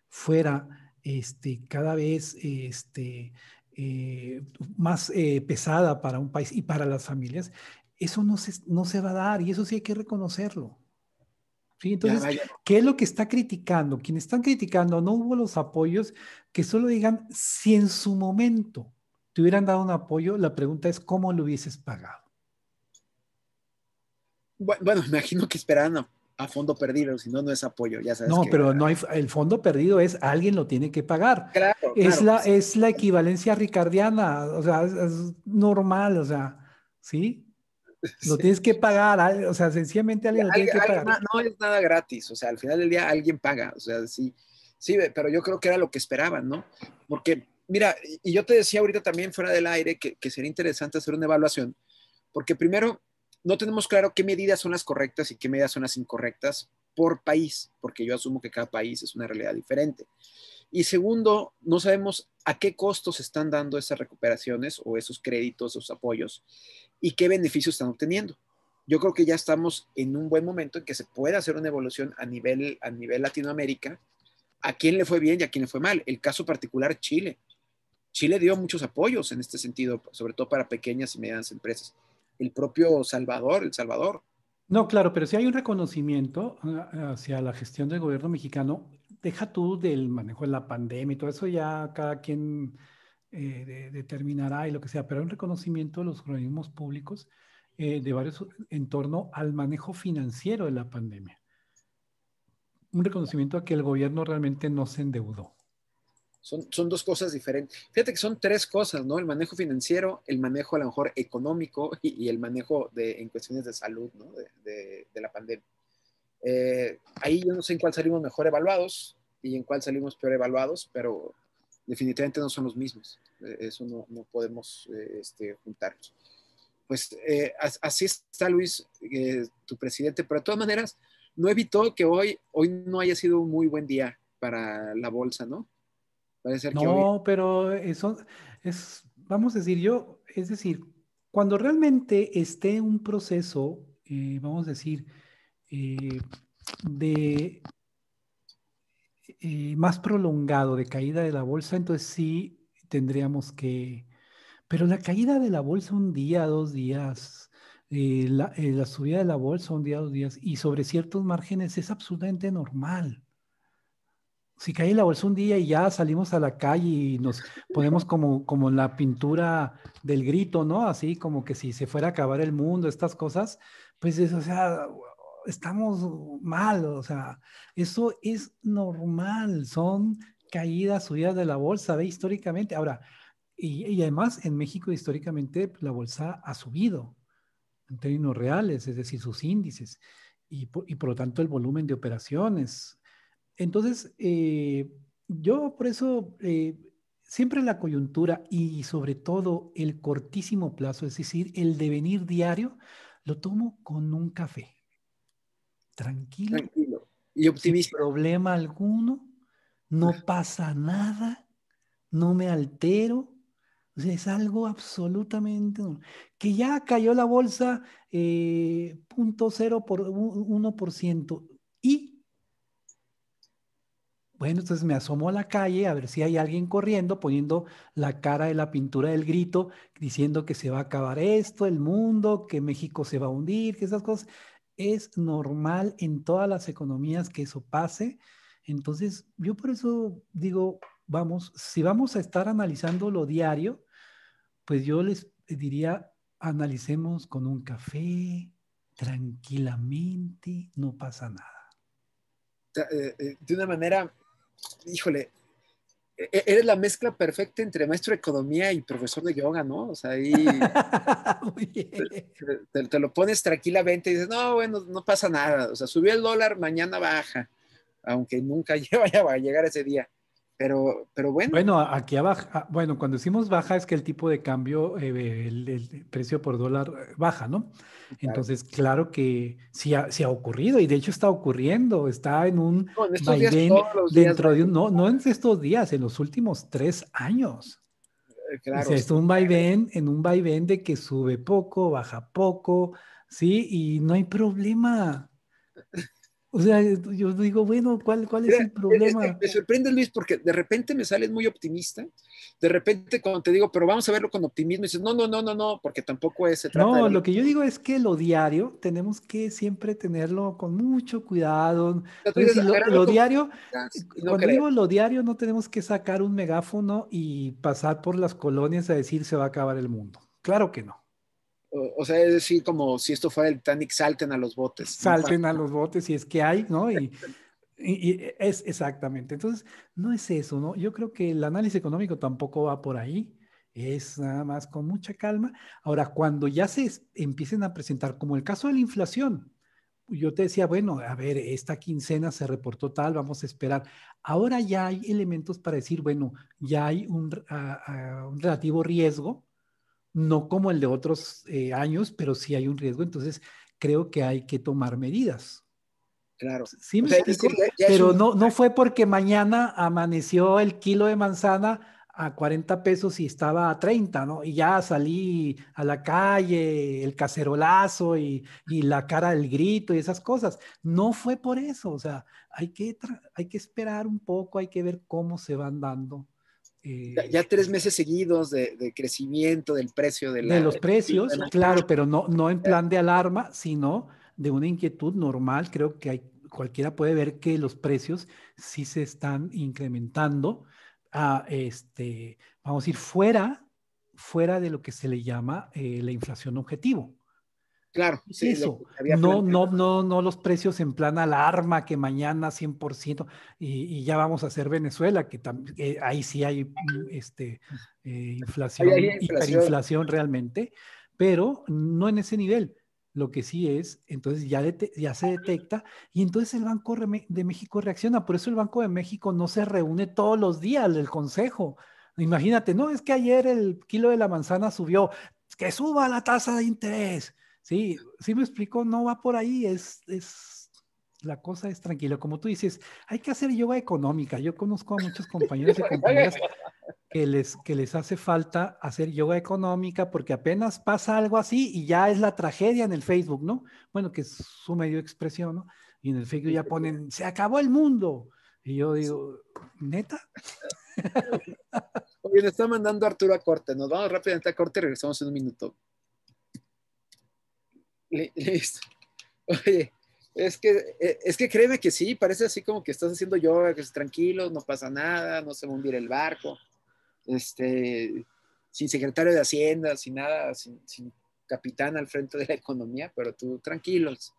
fuera este, cada vez este, eh, más eh, pesada para un país y para las familias, eso no se, no se va a dar y eso sí hay que reconocerlo. Entonces, ¿qué es lo que está criticando? Quienes están criticando no hubo los apoyos, que solo digan si en su momento te hubieran dado un apoyo, la pregunta es cómo lo hubieses pagado. Bueno, [laughs] imagino que esperaban a fondo perdido, si no, no es apoyo, ya sabes. No, pero no hay, el fondo perdido es alguien lo tiene que pagar. Claro, es, la, pues, es la equivalencia ricardiana, o sea, es, normal, o sea, ¿sí? [laughs] Lo tienes que pagar, o sea, sencillamente alguien lo tiene que pagar. No, no, es nada gratis, o sea, al final del día alguien paga, o sea, sí, sí, pero yo creo que era lo que esperaban, ¿no? Porque, mira, y yo te decía ahorita también fuera del aire que, que sería interesante hacer una evaluación, porque primero, no tenemos claro qué medidas son las correctas y qué medidas son las incorrectas por país, porque yo asumo que cada país es una realidad diferente. Y segundo, no sabemos a qué costos están dando esas recuperaciones o esos créditos, esos apoyos y qué beneficios están obteniendo. Yo creo que ya estamos en un buen momento en que se puede hacer una evolución a nivel, a nivel Latinoamérica, a quién le fue bien y a quién le fue mal. El caso particular, Chile. Chile dio muchos apoyos en este sentido, sobre todo para pequeñas y medianas empresas el propio Salvador, El Salvador. No, claro, pero si hay un reconocimiento ah, hacia la gestión del gobierno mexicano, deja tú del manejo de la pandemia y todo eso ya cada quien eh, determinará y lo que sea, pero hay un reconocimiento de los organismos públicos eh, de varios en torno al manejo financiero de la pandemia. Un reconocimiento a que el gobierno realmente no se endeudó. Son, son, dos cosas diferentes. Fíjate que son tres cosas, ¿no? El manejo financiero, el manejo a lo mejor económico [laughs] y, el manejo de, en cuestiones de salud, ¿no? De, de, la pandemia. Eh, ahí yo no sé en cuál salimos mejor evaluados y en cuál salimos peor evaluados, pero definitivamente no son los mismos. Eh, eso no, no podemos eh, este, juntarnos. Pues así está, Luis, tu presidente, pero de todas maneras, no evitó que hoy, hoy no haya sido un muy buen día para la bolsa, ¿no? no, pero eso es, vamos a decir yo, es decir, cuando realmente esté un proceso, eh, vamos a decir, eh, de eh, más prolongado de caída de la bolsa, entonces sí tendríamos que... Pero la caída de la bolsa un día, dos días, la, la, subida de la bolsa un día, dos días, y sobre ciertos márgenes es absolutamente normal si cae la bolsa un día y ya salimos a la calle y nos ponemos como, como la pintura del grito, ¿no? Así como que si se fuera a acabar el mundo, estas cosas, pues o sea, estamos mal, o sea, eso es normal, son caídas, subidas de la bolsa, ve históricamente. Ahora, y, además en México históricamente la bolsa ha subido en términos reales, es decir, sus índices. Y y por, lo tanto el volumen de operaciones entonces, eh, yo por eso eh, siempre la coyuntura y sobre todo el cortísimo plazo, es decir, el devenir diario, lo tomo con un café. Tranquilo. Y optimista. problema alguno, no pasa nada, no me altero. O sea, es algo absolutamente... Que ya cayó la bolsa eh, punto por ciento, y bueno, entonces me asomo a la calle a ver si hay alguien corriendo, poniendo la cara de la pintura del grito, diciendo que se va a acabar esto, el mundo, que México se va a hundir, que esas cosas. Es normal en todas las economías que eso pase. Entonces, yo por eso digo, vamos, si vamos a estar analizando lo diario, pues yo les diría, analicemos con un café, tranquilamente, no pasa nada. Eh, eh, de una manera híjole, e-, e-, eres la mezcla perfecta entre maestro de economía y profesor de yoga, ¿no? O sea, ahí [laughs] Te, lo pones tranquilamente y dices, no, bueno, no pasa nada. O sea, subió el dólar, mañana baja, aunque nunca [laughs] vaya a llegar ese día. Pero, bueno. Bueno, aquí abajo, bueno, cuando decimos baja es que el tipo de cambio, eh, el, precio por dólar eh, baja, ¿no? Entonces, claro que sí ha, ha, ocurrido y de hecho está ocurriendo, está en un no, dentro de un, no, no en estos días, en los últimos tres años. Eh, claro. es un vaivén, en un vaivén de que sube poco, baja poco, ¿sí? Y no hay problema. O sea, yo digo, bueno, ¿cuál, cuál es el problema? me sorprende Luis porque de repente me sales muy optimista, de repente cuando te digo, pero vamos a verlo con optimismo, dices, no, no, no, no, no, porque tampoco es... el trabajo no, lo que yo digo es que lo diario tenemos que siempre tenerlo con mucho cuidado. lo, diario, cuando digo lo diario, no tenemos que sacar un megáfono y pasar por las colonias a decir se va a acabar el mundo. Claro que no. O, sea, es decir, como si esto fuera el Titanic, salten a los botes. Salten a los botes, si es que hay, ¿no? Y, es exactamente. Entonces, no es eso, ¿no? Yo creo que el análisis económico tampoco va por ahí. Es nada más con mucha calma. Ahora, cuando ya se empiecen a presentar, como el caso de la inflación, yo te decía, bueno, a ver, esta quincena se reportó tal, vamos a esperar. Ahora ya hay elementos para decir, bueno, ya hay un, ah, ah, un relativo riesgo no como el de otros eh, años, pero sí hay un riesgo, entonces creo que hay que tomar medidas. Claro. Sí, me pero no, no fue porque mañana amaneció el kilo de manzana a 40 pesos y estaba a 30, ¿no? Y ya salí a la calle, el cacerolazo y, y la cara del grito y esas cosas. No fue por eso, o sea, hay que, hay que esperar un poco, hay que ver cómo se van dando eh, ya, tres meses seguidos de, crecimiento del precio de, los precios, claro, pero no, no en plan de alarma, sino de una inquietud normal. Creo que cualquiera puede ver que los precios sí se están incrementando, a, este, vamos a ir fuera, fuera de lo que se le llama eh, la inflación objetivo. Claro, eso. No, no, no, no los precios en plan alarma que mañana 100% y, y ya vamos a hacer Venezuela, que ahí sí hay mm, este, eh, inflación, inflación, hiperinflación realmente, pero no en ese nivel. Lo que sí es, entonces ya, ya se detecta y entonces el Banco de México reacciona. Por eso el Banco de México no se reúne todos los días el Consejo. Imagínate, no, es que ayer el kilo de la manzana subió, que suba la tasa de interés Sí, sí me explico. no va por ahí, es, es, la cosa es tranquila. Como tú dices, hay que hacer yoga económica. Yo conozco a muchos compañeros y compañeras que les, que les hace falta hacer yoga económica porque apenas pasa algo así y ya es la tragedia en el Facebook, ¿no? Bueno, que es su medio de expresión, ¿no? Y en el Facebook ya ponen, se acabó el mundo. Y yo digo, ¿neta? Oye, le está mandando Arturo a corte. Nos vamos rápidamente a corte y regresamos en un minuto. [laughs] Listo. Oye, es que, eh, es que créeme que sí, parece así como que estás haciendo yoga, que es tranquilo, no pasa nada, no se va a hundir el barco, este, sin secretario de Hacienda, sin nada, sin, capitán al frente de la economía, pero tú tranquilos,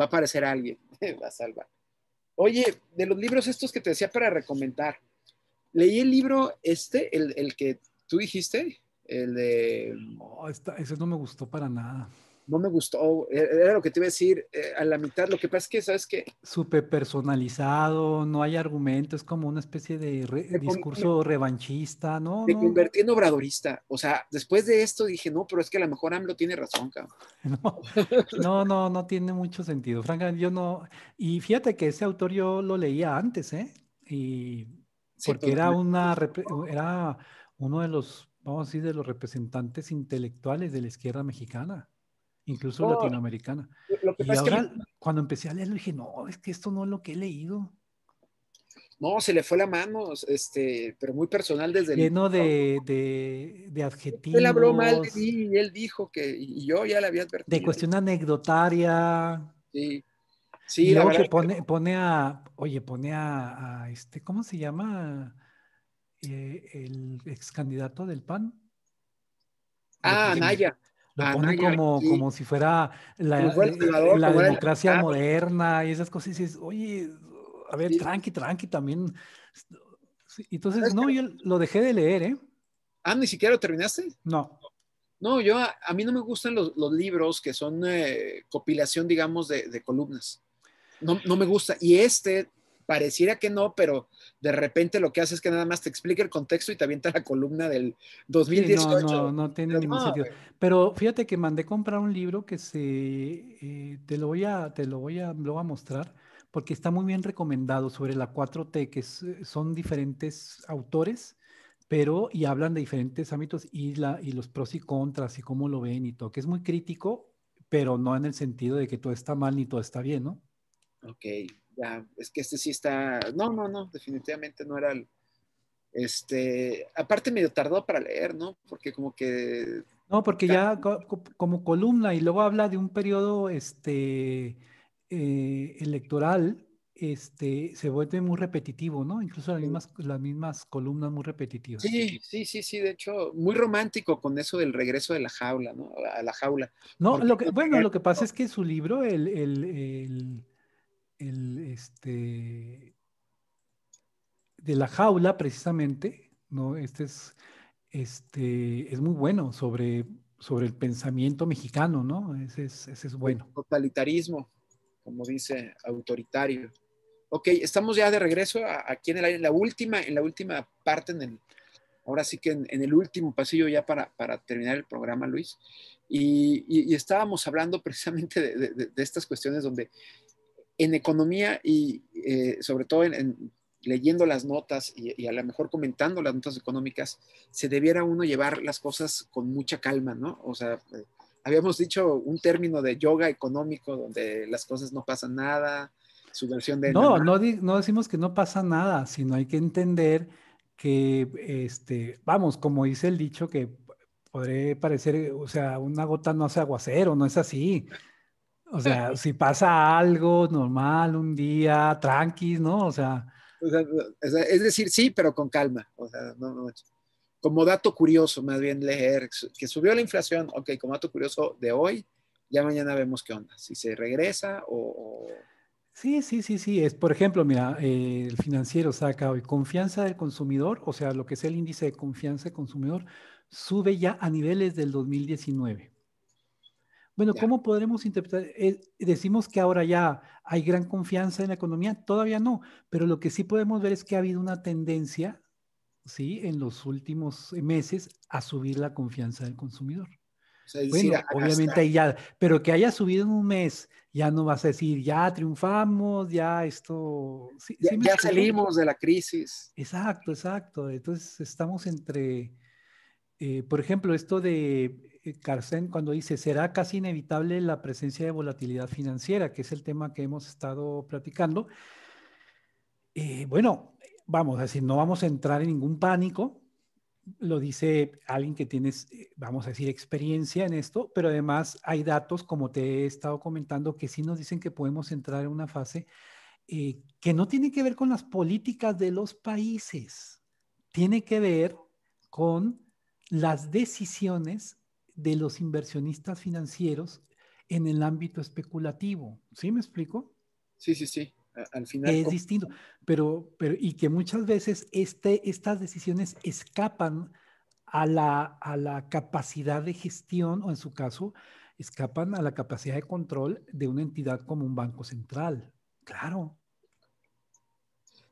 va a aparecer alguien, [laughs] va a salvar. Oye, de los libros estos que te decía para recomendar, leí el libro este, el, que tú dijiste, el de... Oh, ese no me gustó para nada no me gustó, era lo que te iba a decir, eh, a la mitad, lo que pasa es que, ¿sabes qué? Súper personalizado, no hay argumento, es como una especie de discurso revanchista, ¿no? Me no. convertí en obradorista, o sea, después de esto dije, no, pero es que a lo mejor AMLO tiene razón, cabrón. [laughs] No, no, no, tiene mucho sentido, francamente, yo no, y fíjate que ese autor yo lo leía antes, ¿eh? Y porque era una, era uno de los, vamos a decir, de los representantes intelectuales de la izquierda mexicana incluso latinoamericana. cuando empecé a leerlo, dije, no, es que esto no es lo que he leído. No, se le fue la mano, este, pero muy personal desde Lleno el... de, de, de, adjetivos. Él habló mal de mí y él dijo que, y yo ya le había advertido. De cuestión anecdotaria. Sí. Sí, y luego pone, pone a, oye, pone a, este, ¿cómo se llama? Eh, el ex candidato del PAN. Ah, Naya. Lo ah, pone como, como si fuera la, eh, democracia moderna y esas cosas. Y dices, oye, a ver, tranqui, tranqui también. Entonces, no, yo lo dejé de leer, ¿eh? Ah, ni siquiera lo terminaste. No. No, yo a, mí no me gustan los, libros que son eh, compilación, digamos, de, de columnas. No, no, me gusta. Y este pareciera que no, pero de repente lo que hace es que nada más te explique el contexto y te avienta la columna del 2018. no, no, no tiene ningún sentido. Pero fíjate que mandé comprar un libro que se, eh, te lo voy a, te lo voy a, lo a mostrar, porque está muy bien recomendado sobre la 4T, que eh, son diferentes autores pero y hablan de diferentes ámbitos y, la, y los pros y contras y cómo lo ven y todo, que es muy crítico, pero no en el sentido de que todo está mal ni todo está bien, ¿no? Ok, ya, es que este sí está, no, no, no, definitivamente no era, el... este, aparte medio tardó para leer, ¿no? Porque como que... No, porque ya como columna y luego habla de un periodo, este, eh, electoral, este, se vuelve muy repetitivo, ¿no? Incluso las mismas, las mismas columnas muy repetitivas. Sí, sí, sí, sí, de hecho, muy romántico con eso del regreso de la jaula, ¿no? A la jaula. No, lo que, bueno, lo que pasa es que su libro, el, el el, este, de la jaula, precisamente, ¿no? Este es, este, es muy bueno sobre, sobre el pensamiento mexicano, ¿no? Ese es, bueno. totalitarismo, como dice, autoritario. Ok, estamos ya de regreso aquí en, el, en la última, en la última parte, en el, ahora sí que en, el último pasillo ya para, para terminar el programa, Luis. Y, estábamos hablando precisamente de, estas cuestiones donde en economía y eh, sobre todo en, leyendo las notas y, a lo mejor comentando las notas económicas, se debiera uno llevar las cosas con mucha calma, ¿no? O sea, eh, habíamos dicho un término de yoga económico donde las cosas no pasan nada, su versión de... No, no, decimos que no pasa nada, sino hay que entender que, este, vamos, como dice el dicho, que podré parecer, o sea, una gota no hace aguacero, no es así. O sea, si pasa algo normal, un día, tranqui, ¿no? O sea... es decir, sí, pero con calma. O sea, no, no, como dato curioso, más bien leer que subió la inflación, ok, como dato curioso de hoy, ya mañana vemos qué onda, si se regresa o... Sí, sí, sí, sí. Es, por ejemplo, mira, eh, el financiero saca hoy confianza del consumidor, o sea, lo que es el índice de confianza del consumidor, sube ya a niveles del 2019. Bueno, ¿cómo podremos interpretar? Eh, decimos que ahora ya hay gran confianza en la economía, todavía no, pero lo que sí podemos ver es que ha habido una tendencia, ¿sí? En los últimos eh, meses a subir la confianza del consumidor. obviamente ya, pero que haya subido en un mes, ya no vas a decir, ya triunfamos, ya esto... ya, salimos de la crisis. Exacto, exacto. Entonces estamos entre, eh, por ejemplo, esto de eh, Carcen cuando dice, será casi inevitable la presencia de volatilidad financiera, que es el tema que hemos estado platicando. Eh, bueno, vamos a decir, no vamos a entrar en ningún pánico, lo dice alguien que tiene, eh, vamos a decir, experiencia en esto, pero además hay datos, como te he estado comentando, que sí nos dicen que podemos entrar en una fase que no tiene que ver con las políticas de los países, tiene que ver con las decisiones de los inversionistas financieros en el ámbito especulativo. ¿Sí me explico? Sí, sí, sí. Al final. Es distinto. Pero, pero, y que muchas veces este, estas decisiones escapan a la, a la capacidad de gestión, o en su caso, escapan a la capacidad de control de una entidad como un banco central. Claro.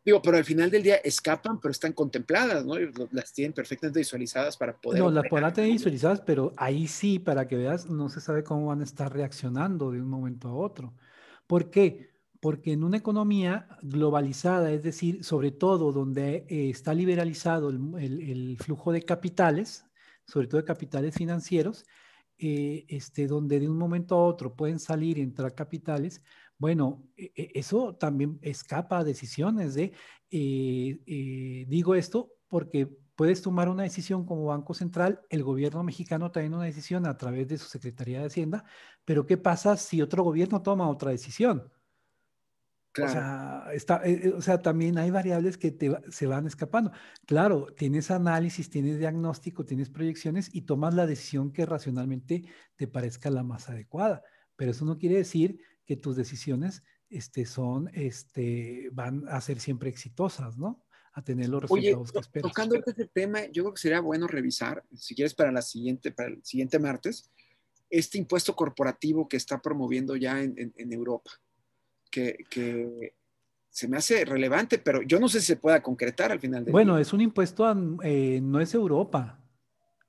Digo, pero al final del día escapan, pero están contempladas, ¿no? Las tienen perfectamente visualizadas para poder. No, las podrán tener visualizadas, pero ahí sí, para que veas, no se sabe cómo van a estar reaccionando de un momento a otro. ¿Por qué? Porque en una economía globalizada, es decir, sobre todo donde eh, está liberalizado el, flujo de capitales, sobre todo de capitales financieros, eh, este, donde de un momento a otro pueden salir y entrar capitales, bueno, e, e, eso también escapa a decisiones de, eh, eh, digo esto porque puedes tomar una decisión como Banco Central, el gobierno mexicano también una decisión a través de su Secretaría de Hacienda, pero ¿qué pasa si otro gobierno toma otra decisión? O, eh, sea, también hay variables que se van escapando. Claro, tienes análisis, tienes diagnóstico, tienes proyecciones y tomas la decisión que racionalmente te parezca la más adecuada, pero eso no quiere decir tus decisiones este, son, este, van a ser siempre exitosas, ¿no? A tener los resultados que esperas. Tocando este, este tema, yo creo que sería bueno revisar, si quieres, para, la siguiente, para el siguiente martes, este impuesto corporativo que está promoviendo ya en, Europa, que, se me hace relevante, pero yo no sé si se pueda concretar al final. Del bueno, es un impuesto, eh, no es Europa,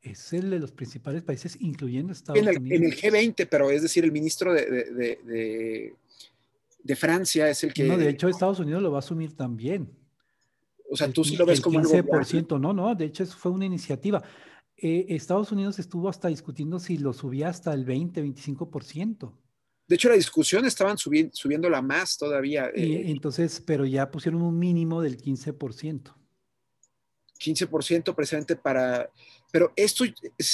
es el de los principales países, incluyendo Estados Unidos. En el G20, pero es decir, el ministro de, Francia es el que... No, de hecho, Estados Unidos lo va a asumir también. O sea, tú sí lo ves el como 15%, no, no, de hecho eso fue una iniciativa. Eh, Estados Unidos estuvo hasta discutiendo si lo subía hasta el 20, 25%. De hecho, la discusión estaban subiendo subiéndola más todavía. Eh, entonces, pero ya pusieron un mínimo del 15%. 15% precisamente para, pero esto,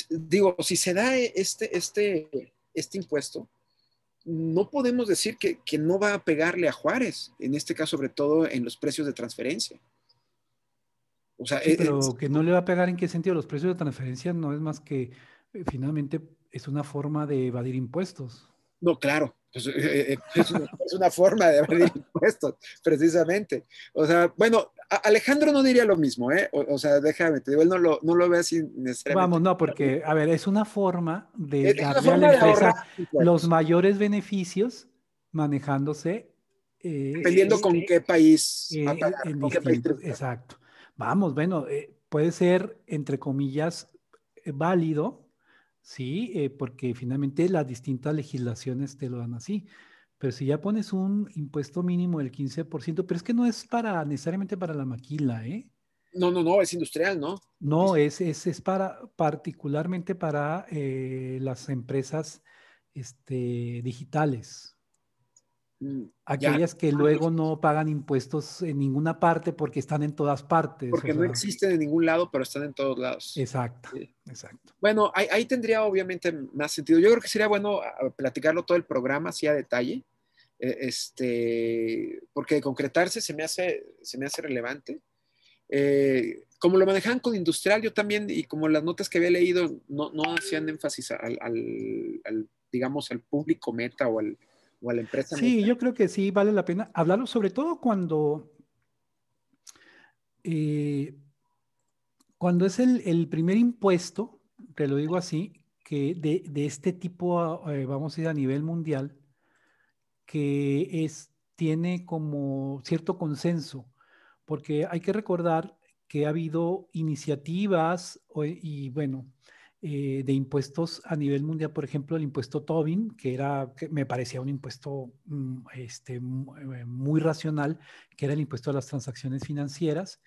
digo, si se da este, este, este impuesto, no podemos decir que, que, no va a pegarle a Juárez, en este caso sobre todo en los precios de transferencia. O sea, eh, pero eh, que no le va a pegar en qué sentido, los precios de transferencia no es más que eh, finalmente es una forma de evadir impuestos. No, claro, pues, es, es, una, forma de evadir [laughs] impuestos, precisamente. O sea, bueno, Alejandro no diría lo mismo, ¿eh? O, sea, déjame, te digo, no lo, no lo ve así necesariamente. Vamos, no, porque, a ver, es una forma de darle a la empresa los mayores beneficios manejándose. Eh, Dependiendo con qué país. Eh, exacto. Vamos, bueno, eh, puede ser, entre comillas, válido, ¿sí? porque finalmente las distintas legislaciones te lo dan así. Pero si ya pones un impuesto mínimo del 15%, pero es que no es para necesariamente para la maquila, ¿eh? No, no, no, es industrial, ¿no? No, es, es, es para, particularmente para eh, las empresas este, digitales. Mm, Aquellas que luego no pagan impuestos en ninguna parte porque están en todas partes. Porque no existen en ningún lado, pero están en todos lados. Exacto, exacto. Bueno, ahí, tendría obviamente más sentido. Yo creo que sería bueno platicarlo todo el programa así a detalle, e, este, porque concretarse se me hace, se me hace relevante. Eh, como lo manejan con industrial, yo también, y como las notas que había leído no, hacían énfasis al digamos, al público meta o al empresa. Sí, yo creo que sí vale la pena hablarlo, sobre todo cuando, eh, cuando es el, primer impuesto, te lo digo así, que de, este tipo, eh, vamos a ir a nivel mundial, que es, tiene como cierto consenso, porque hay que recordar que ha habido iniciativas y bueno, eh, de impuestos a nivel mundial, por ejemplo, el impuesto Tobin, que era, me parecía un impuesto mm, este, eh, muy racional, que era el impuesto a las transacciones financieras,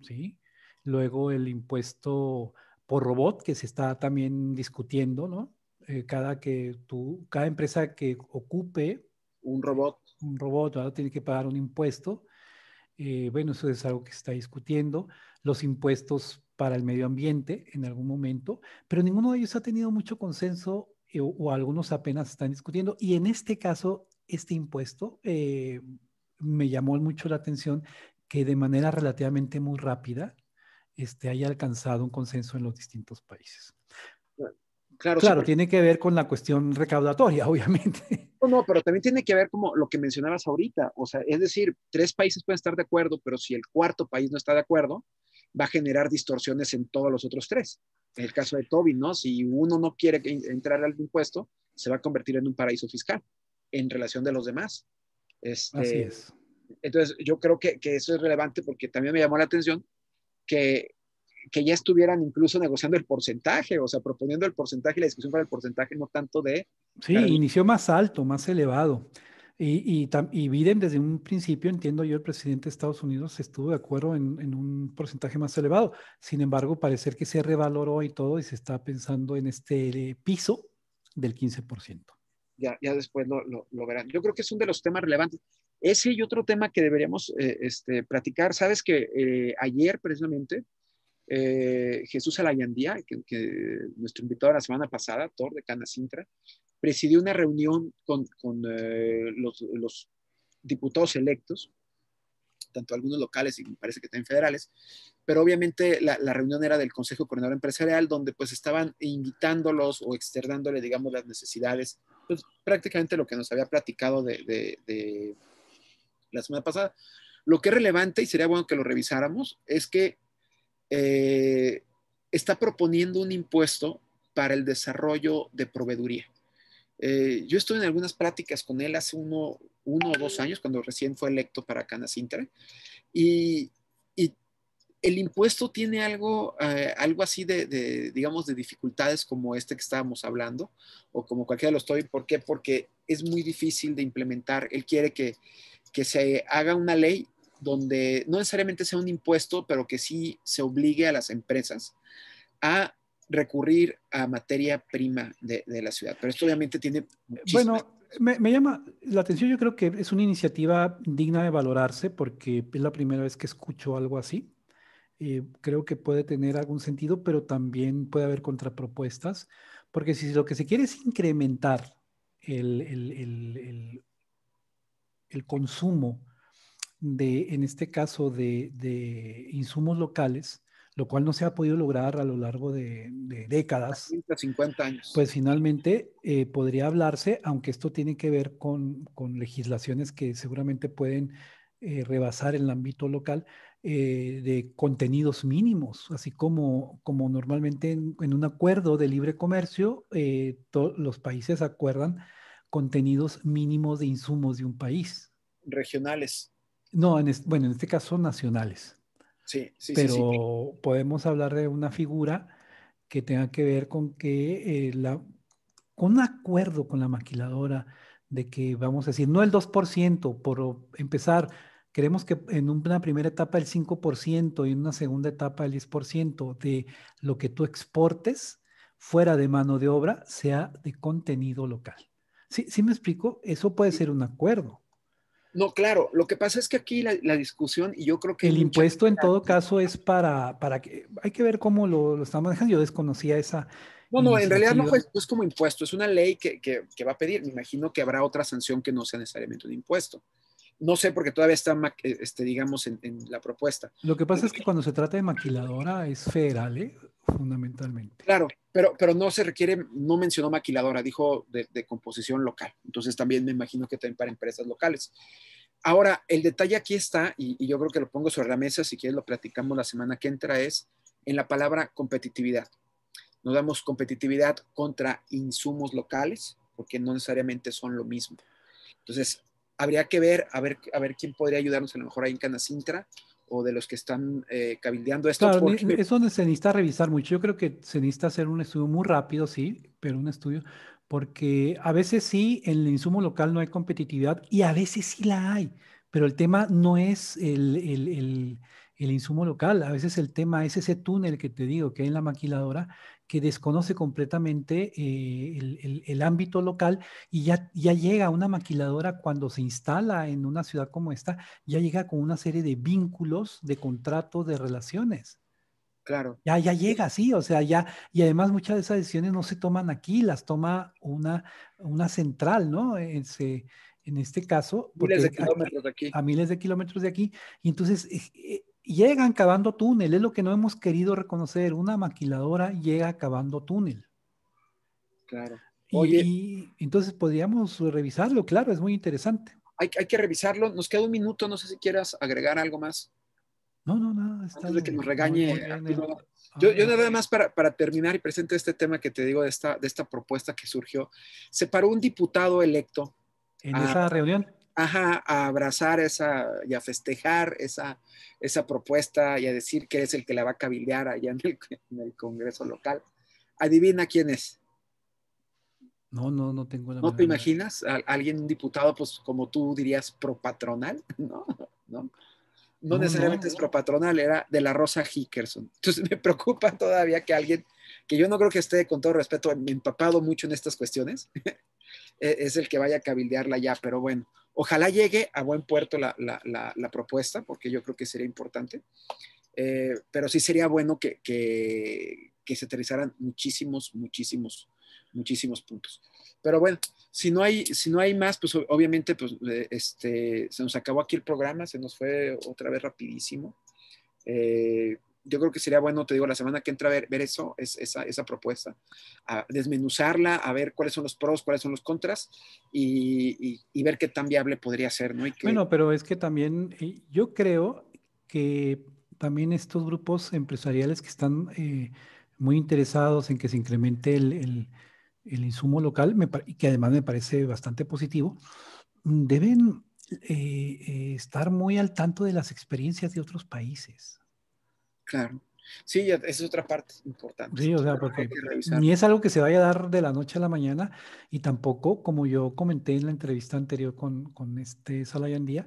¿sí? Luego el impuesto por robot, que se está también discutiendo, eh, cada que tú, cada empresa que ocupe un robot, un robot, tiene que pagar un impuesto. bueno, eso es algo que se está discutiendo. Los impuestos para el medio ambiente en algún momento, pero ninguno de ellos ha tenido mucho consenso eh, o, algunos apenas están discutiendo. Y en este caso, este impuesto eh, me llamó mucho la atención que de manera relativamente muy rápida este, haya alcanzado un consenso en los distintos países. Claro, tiene que ver con la cuestión recaudatoria, [laughs] obviamente. No, no, pero también tiene que ver como lo que mencionabas ahorita, o sea, es decir, tres países pueden estar de acuerdo, pero si el cuarto país no está de acuerdo, va a generar distorsiones en todos los otros tres. En el caso de Tobin, ¿no? Si uno no quiere entrar al impuesto, se va a convertir en un paraíso fiscal en relación de los demás. Este, Así es. Entonces, yo creo que, eso es relevante porque también me llamó la atención que, que ya estuvieran incluso negociando el porcentaje, o sea, proponiendo el porcentaje y la discusión para el porcentaje, no tanto de... Sí, inició más alto, más elevado. Y, y, Biden, desde un principio, entiendo yo, el presidente de Estados Unidos estuvo de acuerdo en, en, un porcentaje más elevado. Sin embargo, parece que se revaloró y todo y se está pensando en este piso del 15%. Ya, ya después lo, lo, verán. Yo creo que es uno de los temas relevantes. Ese y otro tema que deberíamos eh, este, platicar. Sabes que eh, ayer, precisamente, eh, Jesús Alayandía, que, nuestro invitado la semana pasada, Thor de Sintra, presidió una reunión con, eh, los, diputados electos, tanto algunos locales y me parece que también federales, pero obviamente la, reunión era del Consejo Coordinador Empresarial, donde pues estaban invitándolos o externándole, digamos, las necesidades, pues, prácticamente lo que nos había platicado de, la semana pasada. Lo que es relevante y sería bueno que lo revisáramos es que eh, está proponiendo un impuesto para el desarrollo de proveeduría. Eh, yo estuve en algunas prácticas con él hace uno, o dos años, cuando recién fue electo para Canas y, y el impuesto tiene algo, eh, algo así de, digamos, de dificultades como este que estábamos hablando, o como cualquiera de los estoy. ¿Por qué? Porque es muy difícil de implementar. Él quiere que, que se haga una ley donde no necesariamente sea un impuesto, pero que sí se obligue a las empresas a recurrir a materia prima de, la ciudad. Pero esto obviamente tiene... Bueno, me, llama la atención, yo creo que es una iniciativa digna de valorarse porque es la primera vez que escucho algo así. Eh, creo que puede tener algún sentido, pero también puede haber contrapropuestas, porque si lo que se quiere es incrementar el, el, el consumo de, en este caso, de, de insumos locales, lo cual no se ha podido lograr a lo largo de, décadas. 50 años. Pues finalmente eh, podría hablarse, aunque esto tiene que ver con, legislaciones que seguramente pueden eh, rebasar el ámbito local, eh, de contenidos mínimos, así como, como normalmente en, un acuerdo de libre comercio, los países acuerdan contenidos mínimos de insumos de un país. Regionales. No, en bueno, en este caso nacionales. Sí, Pero podemos hablar de una figura que tenga que ver con que eh, la, con un acuerdo con la maquiladora de que vamos a decir, no el 2%, por empezar, queremos que en una primera etapa el 5% y en una segunda etapa el 10% de lo que tú exportes fuera de mano de obra sea de contenido local. ¿Sí, ¿Sí me explico? Eso puede ser un acuerdo. No, claro, lo que pasa es que aquí la, discusión, y yo creo que... El impuesto en todo caso es para, para que... Hay que ver cómo lo, estamos manejando. Yo desconocía esa... No, no, en realidad no es, como impuesto, es una ley que, que, va a pedir. Me imagino que habrá otra sanción que no sea necesariamente un impuesto. No sé, porque todavía está, este, digamos, en, en la propuesta. Lo que pasa es que este cuando se trata de maquiladora es federal, ¿eh? fundamentalmente. Claro, pero, pero no se requiere, no mencionó maquiladora, dijo de, composición local. Entonces también me imagino que también para empresas locales. Ahora, el detalle aquí está, y, yo creo que lo pongo sobre la mesa, si quieres lo platicamos la semana que entra, es en la palabra competitividad. Nos damos competitividad contra insumos locales, porque no necesariamente son lo mismo. Entonces, habría que ver, a ver, a ver quién podría ayudarnos a lo mejor ahí en Canacintra o de los que están eh, cabildeando esto. Claro, es donde se necesita revisar mucho. Yo creo que se necesita hacer un estudio muy rápido, sí, pero un estudio, porque a veces sí, en el insumo local no hay competitividad y a veces sí la hay, pero el tema no es el, el el insumo local. A veces el tema es ese túnel que te digo que hay en la maquiladora que desconoce completamente eh, el, ámbito local y ya, ya llega una maquiladora cuando se instala en una ciudad como esta, ya llega con una serie de vínculos, de contratos, de relaciones. Claro. Ya, ya llega, sí, o sea, ya, y además muchas de esas decisiones no se toman aquí, las toma una, una central, ¿no? en este caso, miles de kilómetros de aquí. a miles de kilómetros de aquí, y entonces eh, eh, llegan cavando túnel, es lo que no hemos querido reconocer, una maquiladora llega cavando túnel. Claro. y, entonces podríamos revisarlo, claro, es muy interesante. Hay, que revisarlo, nos queda un minuto, no sé si quieras agregar algo más. No, no, nada. No, de que nos regañe. yo, ah, nada más para, terminar y presente este tema que te digo de esta, de esta propuesta que surgió. Se paró un diputado electo. ¿En esa reunión? ajá, a abrazar esa y a festejar esa, propuesta y a decir que es el que la va a cabildear allá en el, [laughs] Congreso local. Adivina quién es. No, no, no tengo la. ¿No te imaginas? A, alguien, un diputado, pues como tú dirías, propatronal, [laughs] ¿no? ¿No? no, necesariamente es propatronal, era de la Rosa Hickerson. Entonces [laughs] me preocupa todavía que alguien, que yo no creo que esté, con todo respeto, empapado mucho en estas cuestiones, e, es el que vaya a cabildearla ya, pero bueno, Ojalá llegue a buen puerto la, propuesta, porque yo creo que sería importante, eh, pero sí sería bueno que, se aterrizaran muchísimos, muchísimos, muchísimos puntos. Pero bueno, si no hay, si no hay más, pues obviamente pues, eh, este, se nos acabó aquí el programa, se nos fue otra vez rapidísimo. Eh, yo creo que sería bueno, te digo, la semana que entra ver, eso, esa, propuesta, a desmenuzarla, a ver cuáles son los pros, cuáles son los contras y, ver qué tan viable podría ser, ¿no? Bueno, pero es que también eh, yo creo que también estos grupos empresariales que están eh, muy interesados en que se incremente el, el, insumo local, y que además me parece bastante positivo, deben eh, estar muy al tanto de las experiencias de otros países. Claro. Sí, esa es otra parte importante. Sí, o sea, porque ni es algo que se vaya a dar de la noche a la mañana y tampoco, como yo comenté en la entrevista anterior con, con este Día,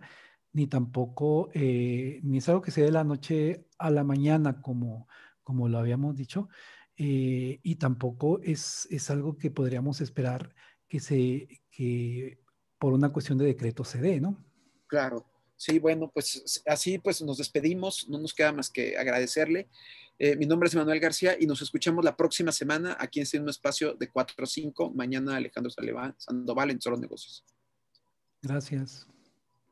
ni tampoco, eh, ni es algo que se dé de la noche a la mañana, como, como lo habíamos dicho, eh, y tampoco es, es algo que podríamos esperar que, se, que por una cuestión de decreto se dé, ¿no? Claro, Sí, bueno, pues así pues nos despedimos, no nos queda más que agradecerle. Eh, mi nombre es Manuel García y nos escuchamos la próxima semana aquí en este espacio de 4 o 5. Mañana Alejandro Sandoval en Solo Negocios. Gracias.